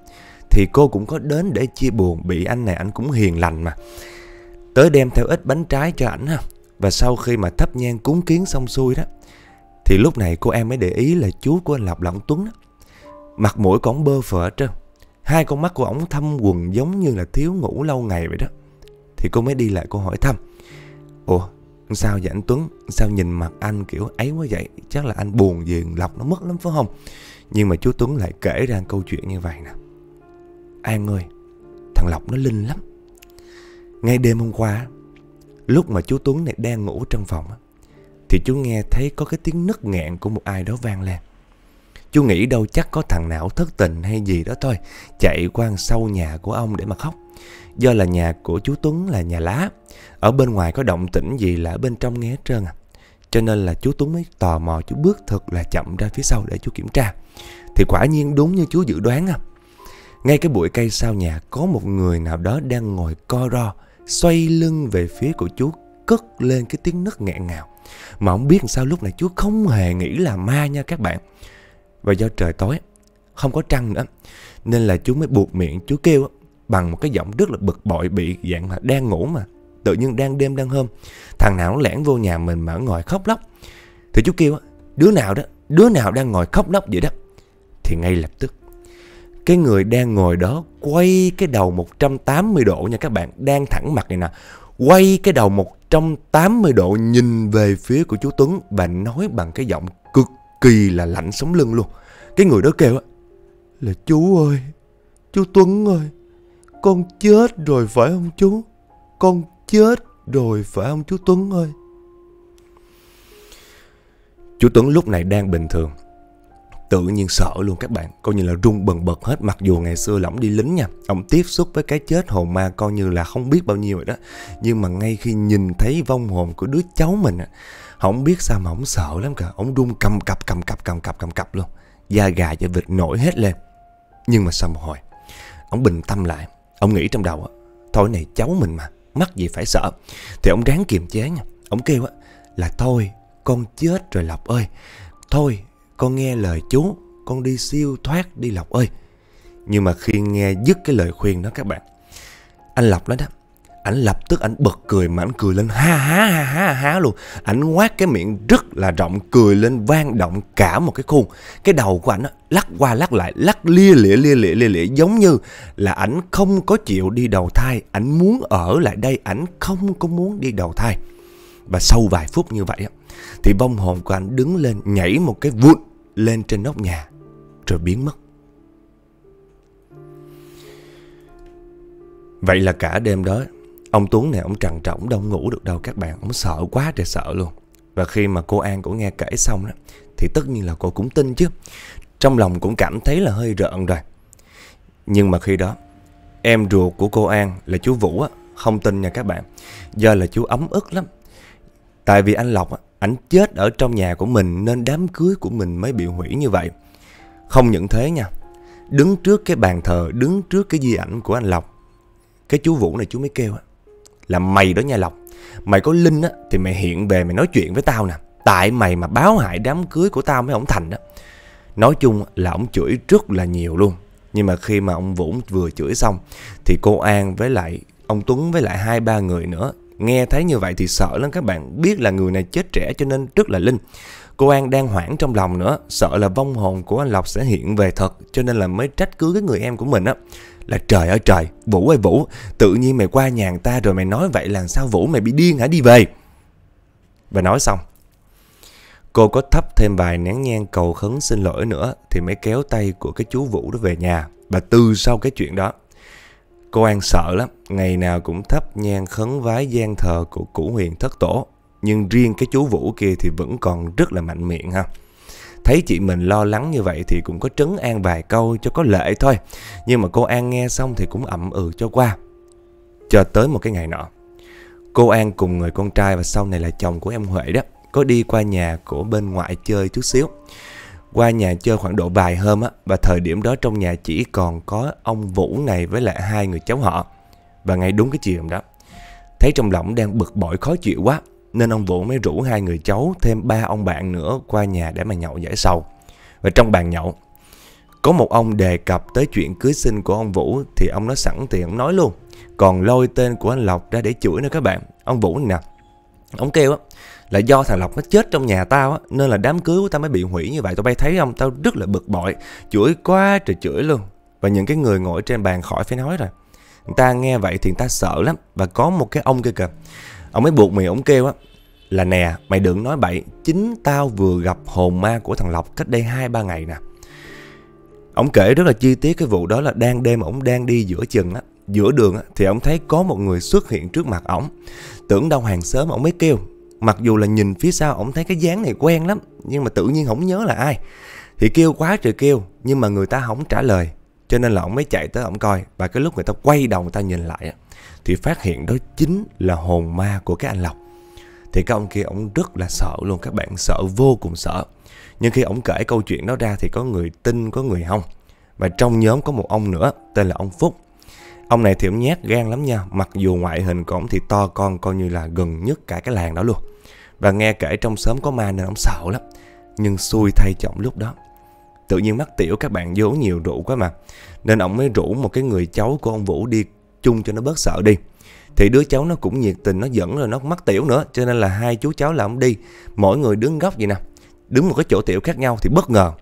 S1: thì cô cũng có đến để chia buồn bị anh này ảnh cũng hiền lành mà. Tới đem theo ít bánh trái cho ảnh ha. Và sau khi mà thắp nhang cúng kiến xong xuôi đó thì lúc này cô em mới để ý là chú của anh Lộc là ông Tuấn đó. Mặt mũi của ông bơ phở trơn Hai con mắt của ông thâm quần giống như là thiếu ngủ lâu ngày vậy đó Thì cô mới đi lại cô hỏi thăm Ủa sao vậy anh Tuấn Sao nhìn mặt anh kiểu ấy quá vậy Chắc là anh buồn vì Lộc nó mất lắm phải không Nhưng mà chú Tuấn lại kể ra câu chuyện như vậy nè Em ơi Thằng Lộc nó linh lắm Ngay đêm hôm qua Lúc mà chú Tuấn này đang ngủ trong phòng á thì chú nghe thấy có cái tiếng nấc nghẹn của một ai đó vang lên. Chú nghĩ đâu chắc có thằng nào thất tình hay gì đó thôi, chạy qua sau nhà của ông để mà khóc. Do là nhà của chú Tuấn là nhà lá, ở bên ngoài có động tĩnh gì là bên trong nghe trơn à. Cho nên là chú Tuấn mới tò mò chú bước thật là chậm ra phía sau để chú kiểm tra. Thì quả nhiên đúng như chú dự đoán à. Ngay cái bụi cây sau nhà có một người nào đó đang ngồi co ro, xoay lưng về phía của chú, cất lên cái tiếng nấc nghẹn ngào. Mà không biết sao lúc này chú không hề nghĩ là ma nha các bạn Và do trời tối Không có trăng nữa Nên là chú mới buộc miệng chú kêu Bằng một cái giọng rất là bực bội Bị dạng mà đang ngủ mà Tự nhiên đang đêm đang hôm Thằng nào nó lẻn vô nhà mình mà ngồi khóc lóc Thì chú kêu Đứa nào đó Đứa nào đang ngồi khóc lóc vậy đó Thì ngay lập tức cái người đang ngồi đó quay cái đầu 180 độ nha các bạn Đang thẳng mặt này nè Quay cái đầu một trong 80 độ nhìn về phía của chú Tuấn và nói bằng cái giọng cực kỳ là lạnh sống lưng luôn. Cái người đó kêu là chú ơi, chú Tuấn ơi, con chết rồi phải không chú? Con chết rồi phải không chú Tuấn ơi? Chú Tuấn lúc này đang bình thường tự nhiên sợ luôn các bạn coi như là run bần bật hết mặc dù ngày xưa lỏng đi lính nha ông tiếp xúc với cái chết hồn ma coi như là không biết bao nhiêu rồi đó nhưng mà ngay khi nhìn thấy vong hồn của đứa cháu mình không biết sao mà ông sợ lắm cả ông run cầm cặp cầm cặp cầm cặp cầm cặp luôn da gà da vịt nổi hết lên nhưng mà sau một hồi ông bình tâm lại ông nghĩ trong đầu thôi này cháu mình mà mắc gì phải sợ thì ông ráng kiềm chế nha ông kêu á là thôi con chết rồi lộc ơi thôi con nghe lời chú con đi siêu thoát đi Lộc ơi. Nhưng mà khi nghe dứt cái lời khuyên đó các bạn, anh Lộc nói đó, anh lập tức anh bật cười mà anh cười lên ha ha ha ha ha luôn. anh quát cái miệng rất là rộng cười lên vang động cả một cái khuôn. Cái đầu của ảnh lắc qua lắc lại, lắc lia lịa lia lịa lia lịa giống như là anh không có chịu đi đầu thai, anh muốn ở lại đây, anh không có muốn đi đầu thai. Và sau vài phút như vậy thì vong hồn của anh đứng lên nhảy một cái vụt lên trên nóc nhà rồi biến mất. Vậy là cả đêm đó, ông Tuấn này ông trằn trỏng đông ngủ được đâu các bạn, ông sợ quá trời sợ luôn. Và khi mà cô An cũng nghe kể xong đó, thì tất nhiên là cô cũng tin chứ. Trong lòng cũng cảm thấy là hơi rợn rồi. Nhưng mà khi đó, em ruột của cô An là chú Vũ á, không tin nha các bạn. Do là chú ấm ức lắm. Tại vì anh Lộc á, ảnh chết ở trong nhà của mình nên đám cưới của mình mới bị hủy như vậy. Không những thế nha, đứng trước cái bàn thờ, đứng trước cái di ảnh của anh Lộc, cái chú Vũ này chú mới kêu là mày đó nha Lộc, mày có linh á, thì mày hiện về mày nói chuyện với tao nè, tại mày mà báo hại đám cưới của tao mới ổng thành đó. Nói chung là ổng chửi rất là nhiều luôn. Nhưng mà khi mà ông Vũ vừa chửi xong thì cô An với lại ông Tuấn với lại hai ba người nữa Nghe thấy như vậy thì sợ lắm các bạn, biết là người này chết trẻ cho nên rất là linh. Cô An đang hoảng trong lòng nữa, sợ là vong hồn của anh Lộc sẽ hiện về thật cho nên là mới trách cứ cái người em của mình á. Là trời ơi trời, Vũ ơi Vũ, tự nhiên mày qua nhà ta rồi mày nói vậy là sao Vũ mày bị điên hả đi về. Và nói xong, cô có thắp thêm vài nén nhang cầu khấn xin lỗi nữa thì mới kéo tay của cái chú Vũ đó về nhà. Và từ sau cái chuyện đó Cô An sợ lắm, ngày nào cũng thắp nhang khấn vái gian thờ của củ huyền thất tổ. Nhưng riêng cái chú Vũ kia thì vẫn còn rất là mạnh miệng ha. Thấy chị mình lo lắng như vậy thì cũng có trấn an vài câu cho có lệ thôi. Nhưng mà cô An nghe xong thì cũng ậm ừ cho qua. Cho tới một cái ngày nọ, cô An cùng người con trai và sau này là chồng của em Huệ đó, có đi qua nhà của bên ngoại chơi chút xíu qua nhà chơi khoảng độ vài hôm á, và thời điểm đó trong nhà chỉ còn có ông Vũ này với lại hai người cháu họ. Và ngay đúng cái chiều đó, thấy trong lòng đang bực bội khó chịu quá, nên ông Vũ mới rủ hai người cháu thêm ba ông bạn nữa qua nhà để mà nhậu giải sầu. Và trong bàn nhậu, có một ông đề cập tới chuyện cưới sinh của ông Vũ thì ông nói sẵn thì ông nói luôn. Còn lôi tên của anh Lộc ra để chửi nữa các bạn. Ông Vũ nè, ông kêu á, là do thằng lộc nó chết trong nhà tao á nên là đám cưới của tao mới bị hủy như vậy tụi bay thấy không tao rất là bực bội chửi quá trời chửi luôn và những cái người ngồi trên bàn khỏi phải nói rồi người ta nghe vậy thì người ta sợ lắm và có một cái ông kia kìa ông ấy buộc mày ông kêu á là nè mày đừng nói bậy chính tao vừa gặp hồn ma của thằng lộc cách đây hai ba ngày nè ông kể rất là chi tiết cái vụ đó là đang đêm ông đang đi giữa chừng á giữa đường á thì ông thấy có một người xuất hiện trước mặt ổng tưởng đâu hàng sớm ông mới kêu Mặc dù là nhìn phía sau ổng thấy cái dáng này quen lắm Nhưng mà tự nhiên không nhớ là ai Thì kêu quá trời kêu Nhưng mà người ta không trả lời Cho nên là ổng mới chạy tới ổng coi Và cái lúc người ta quay đầu người ta nhìn lại Thì phát hiện đó chính là hồn ma của cái anh Lộc Thì cái ông kia ổng rất là sợ luôn Các bạn sợ vô cùng sợ Nhưng khi ổng kể câu chuyện đó ra Thì có người tin có người không Và trong nhóm có một ông nữa Tên là ông Phúc Ông này thì ông nhát gan lắm nha, mặc dù ngoại hình của ông thì to con coi như là gần nhất cả cái làng đó luôn. Và nghe kể trong xóm có ma nên ông sợ lắm, nhưng xui thay trọng lúc đó. Tự nhiên mắc tiểu các bạn vô nhiều rượu quá mà, nên ông mới rủ một cái người cháu của ông Vũ đi chung cho nó bớt sợ đi. Thì đứa cháu nó cũng nhiệt tình, nó dẫn rồi nó mắc tiểu nữa, cho nên là hai chú cháu là ông đi, mỗi người đứng góc vậy nè, đứng một cái chỗ tiểu khác nhau thì bất ngờ.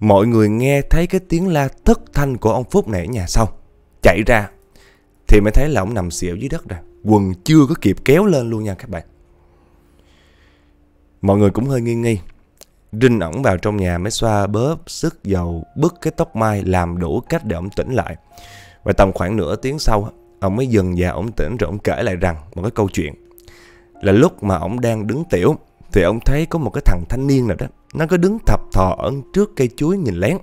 S1: Mọi người nghe thấy cái tiếng la thất thanh của ông Phúc này ở nhà sau. Chạy ra thì mới thấy là ông nằm xỉu dưới đất rồi Quần chưa có kịp kéo lên luôn nha các bạn Mọi người cũng hơi nghi nghi Rinh ổng vào trong nhà mới xoa bóp sức dầu bứt cái tóc mai làm đủ cách để ổng tỉnh lại Và tầm khoảng nửa tiếng sau Ổng mới dừng và ổng tỉnh rồi ổng kể lại rằng một cái câu chuyện Là lúc mà ổng đang đứng tiểu Thì ổng thấy có một cái thằng thanh niên nào đó Nó có đứng thập thò ở trước cây chuối nhìn lén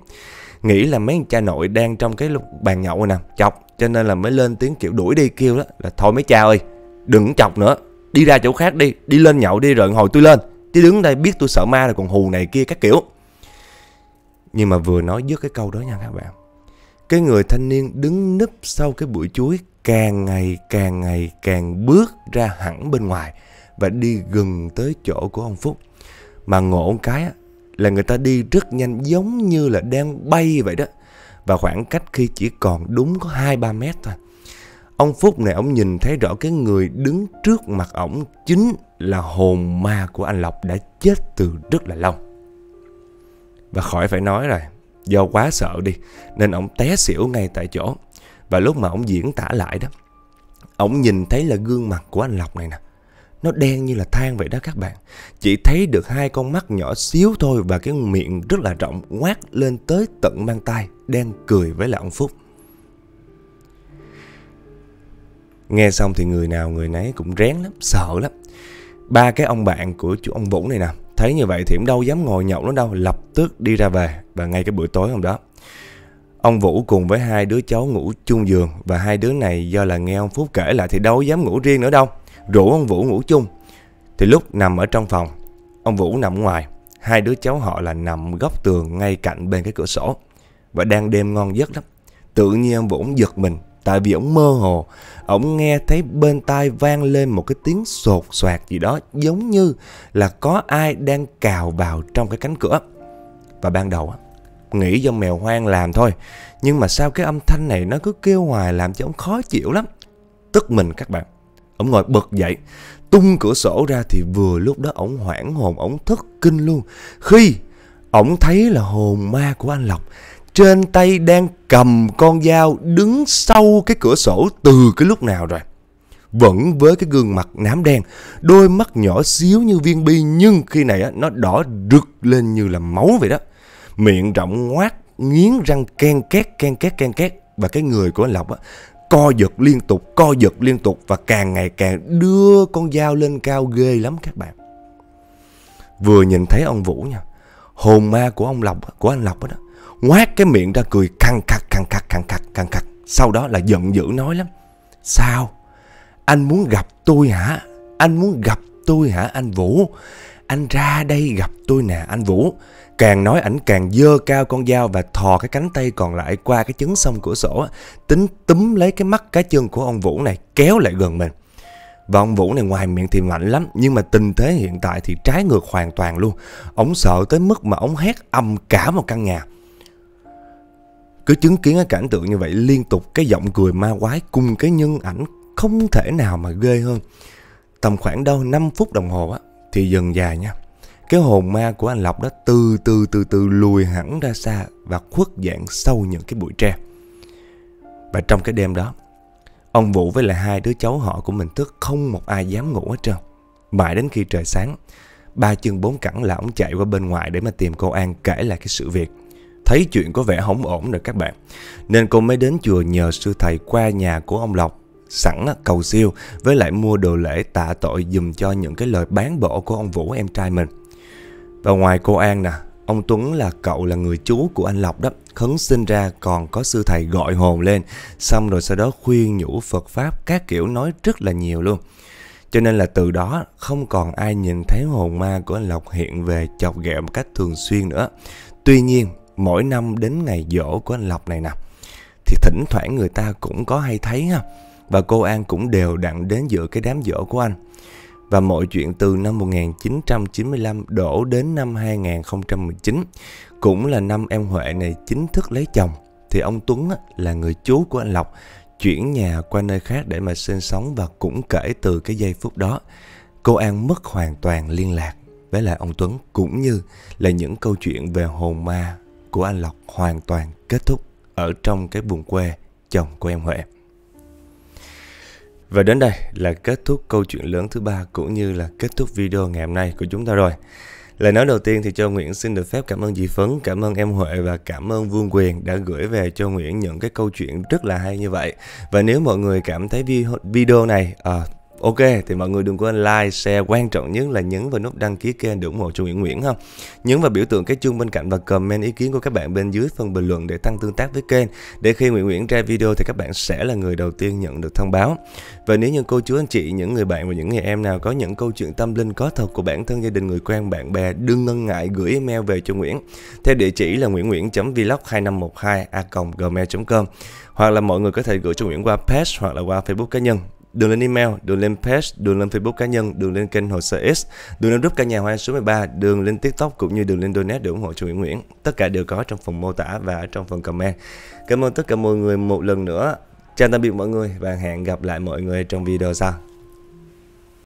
S1: nghĩ là mấy cha nội đang trong cái lúc bàn nhậu nè chọc cho nên là mới lên tiếng kiểu đuổi đi kêu đó là thôi mấy cha ơi đừng chọc nữa đi ra chỗ khác đi đi lên nhậu đi rồi hồi tôi lên chứ đứng đây biết tôi sợ ma rồi còn hù này kia các kiểu nhưng mà vừa nói dứt cái câu đó nha các bạn cái người thanh niên đứng nấp sau cái bụi chuối càng ngày càng ngày càng bước ra hẳn bên ngoài và đi gần tới chỗ của ông Phúc. Mà ngộ một cái là người ta đi rất nhanh giống như là đang bay vậy đó. Và khoảng cách khi chỉ còn đúng có 2-3 mét thôi. Ông Phúc này ông nhìn thấy rõ cái người đứng trước mặt ổng chính là hồn ma của anh Lộc đã chết từ rất là lâu. Và khỏi phải nói rồi, do quá sợ đi nên ổng té xỉu ngay tại chỗ. Và lúc mà ổng diễn tả lại đó, ổng nhìn thấy là gương mặt của anh Lộc này nè nó đen như là than vậy đó các bạn Chỉ thấy được hai con mắt nhỏ xíu thôi Và cái miệng rất là rộng ngoác lên tới tận mang tay Đang cười với lại ông Phúc Nghe xong thì người nào người nấy cũng rén lắm, sợ lắm Ba cái ông bạn của chú ông Vũ này nè Thấy như vậy thì cũng đâu dám ngồi nhậu nữa đâu Lập tức đi ra về Và ngay cái buổi tối hôm đó Ông Vũ cùng với hai đứa cháu ngủ chung giường Và hai đứa này do là nghe ông Phúc kể lại thì đâu dám ngủ riêng nữa đâu rủ ông Vũ ngủ chung. Thì lúc nằm ở trong phòng, ông Vũ nằm ngoài, hai đứa cháu họ là nằm góc tường ngay cạnh bên cái cửa sổ. Và đang đêm ngon giấc lắm. Tự nhiên ông Vũ giật mình, tại vì ông mơ hồ, ông nghe thấy bên tai vang lên một cái tiếng sột soạt gì đó giống như là có ai đang cào vào trong cái cánh cửa. Và ban đầu nghĩ do mèo hoang làm thôi Nhưng mà sao cái âm thanh này nó cứ kêu hoài làm cho ông khó chịu lắm Tức mình các bạn Ông ngồi bật dậy, tung cửa sổ ra thì vừa lúc đó ổng hoảng hồn, ổng thất kinh luôn. Khi ổng thấy là hồn ma của anh Lộc trên tay đang cầm con dao đứng sau cái cửa sổ từ cái lúc nào rồi. Vẫn với cái gương mặt nám đen, đôi mắt nhỏ xíu như viên bi nhưng khi này á, nó đỏ rực lên như là máu vậy đó. Miệng rộng ngoác, nghiến răng ken két ken két ken két và cái người của anh Lộc á, co giật liên tục, co giật liên tục và càng ngày càng đưa con dao lên cao ghê lắm các bạn. Vừa nhìn thấy ông Vũ nha, hồn ma của ông Lộc, của anh Lộc đó, ngoác cái miệng ra cười khăn khắc, khăn khắc, khăn khắc, khăn khắc. Sau đó là giận dữ nói lắm. Sao? Anh muốn gặp tôi hả? Anh muốn gặp tôi hả anh Vũ? Anh ra đây gặp tôi nè anh Vũ. Càng nói ảnh càng dơ cao con dao và thò cái cánh tay còn lại qua cái chấn sông cửa sổ, tính túm lấy cái mắt cá chân của ông Vũ này kéo lại gần mình. Và ông Vũ này ngoài miệng thì mạnh lắm Nhưng mà tình thế hiện tại thì trái ngược hoàn toàn luôn Ông sợ tới mức mà ông hét âm cả một căn nhà Cứ chứng kiến cái cảnh tượng như vậy liên tục Cái giọng cười ma quái cùng cái nhân ảnh không thể nào mà ghê hơn Tầm khoảng đâu 5 phút đồng hồ á Thì dần dài nha cái hồn ma của anh Lộc đó từ từ từ từ lùi hẳn ra xa và khuất dạng sâu những cái bụi tre. Và trong cái đêm đó, ông Vũ với lại hai đứa cháu họ của mình thức không một ai dám ngủ hết trơn. Mãi đến khi trời sáng, ba chân bốn cẳng là ông chạy qua bên ngoài để mà tìm cô An kể lại cái sự việc. Thấy chuyện có vẻ không ổn rồi các bạn, nên cô mới đến chùa nhờ sư thầy qua nhà của ông Lộc sẵn cầu siêu với lại mua đồ lễ tạ tội dùm cho những cái lời bán bổ của ông Vũ em trai mình. Và ngoài cô An nè, ông Tuấn là cậu là người chú của anh Lộc đó. Khấn sinh ra còn có sư thầy gọi hồn lên, xong rồi sau đó khuyên nhủ Phật Pháp các kiểu nói rất là nhiều luôn. Cho nên là từ đó không còn ai nhìn thấy hồn ma của anh Lộc hiện về chọc ghẹo một cách thường xuyên nữa. Tuy nhiên, mỗi năm đến ngày dỗ của anh Lộc này nè, thì thỉnh thoảng người ta cũng có hay thấy ha. Và cô An cũng đều đặn đến giữa cái đám dỗ của anh và mọi chuyện từ năm 1995 đổ đến năm 2019 cũng là năm em Huệ này chính thức lấy chồng thì ông Tuấn là người chú của anh Lộc chuyển nhà qua nơi khác để mà sinh sống và cũng kể từ cái giây phút đó cô An mất hoàn toàn liên lạc với lại ông Tuấn cũng như là những câu chuyện về hồn ma của anh Lộc hoàn toàn kết thúc ở trong cái vùng quê chồng của em Huệ. Và đến đây là kết thúc câu chuyện lớn thứ ba cũng như là kết thúc video ngày hôm nay của chúng ta rồi. Lời nói đầu tiên thì Châu Nguyễn xin được phép cảm ơn dì Phấn, cảm ơn em Huệ và cảm ơn Vương Quyền đã gửi về cho Nguyễn những cái câu chuyện rất là hay như vậy. Và nếu mọi người cảm thấy video này à, Ok, thì mọi người đừng quên like, share, quan trọng nhất là nhấn vào nút đăng ký kênh để ủng hộ Chu Nguyễn Nguyễn ha. Nhấn vào biểu tượng cái chuông bên cạnh và comment ý kiến của các bạn bên dưới phần bình luận để tăng tương tác với kênh. Để khi Nguyễn Nguyễn ra video thì các bạn sẽ là người đầu tiên nhận được thông báo. Và nếu như cô chú anh chị, những người bạn và những người em nào có những câu chuyện tâm linh có thật của bản thân gia đình, người quen, bạn bè, đừng ngần ngại gửi email về cho Nguyễn theo địa chỉ là nguyễnnguyễn.vlog2512a@gmail.com hoặc là mọi người có thể gửi cho Nguyễn qua page hoặc là qua Facebook cá nhân đường lên email, đường lên page, đường lên Facebook cá nhân, đường lên kênh hồ sơ X, đường lên group cả nhà hoa số 13, đường lên TikTok cũng như đường lên donate để ủng hộ cho Nguyễn Nguyễn. Tất cả đều có trong phần mô tả và trong phần comment. Cảm ơn tất cả mọi người một lần nữa. Chào tạm biệt mọi người và hẹn gặp lại mọi người trong video sau.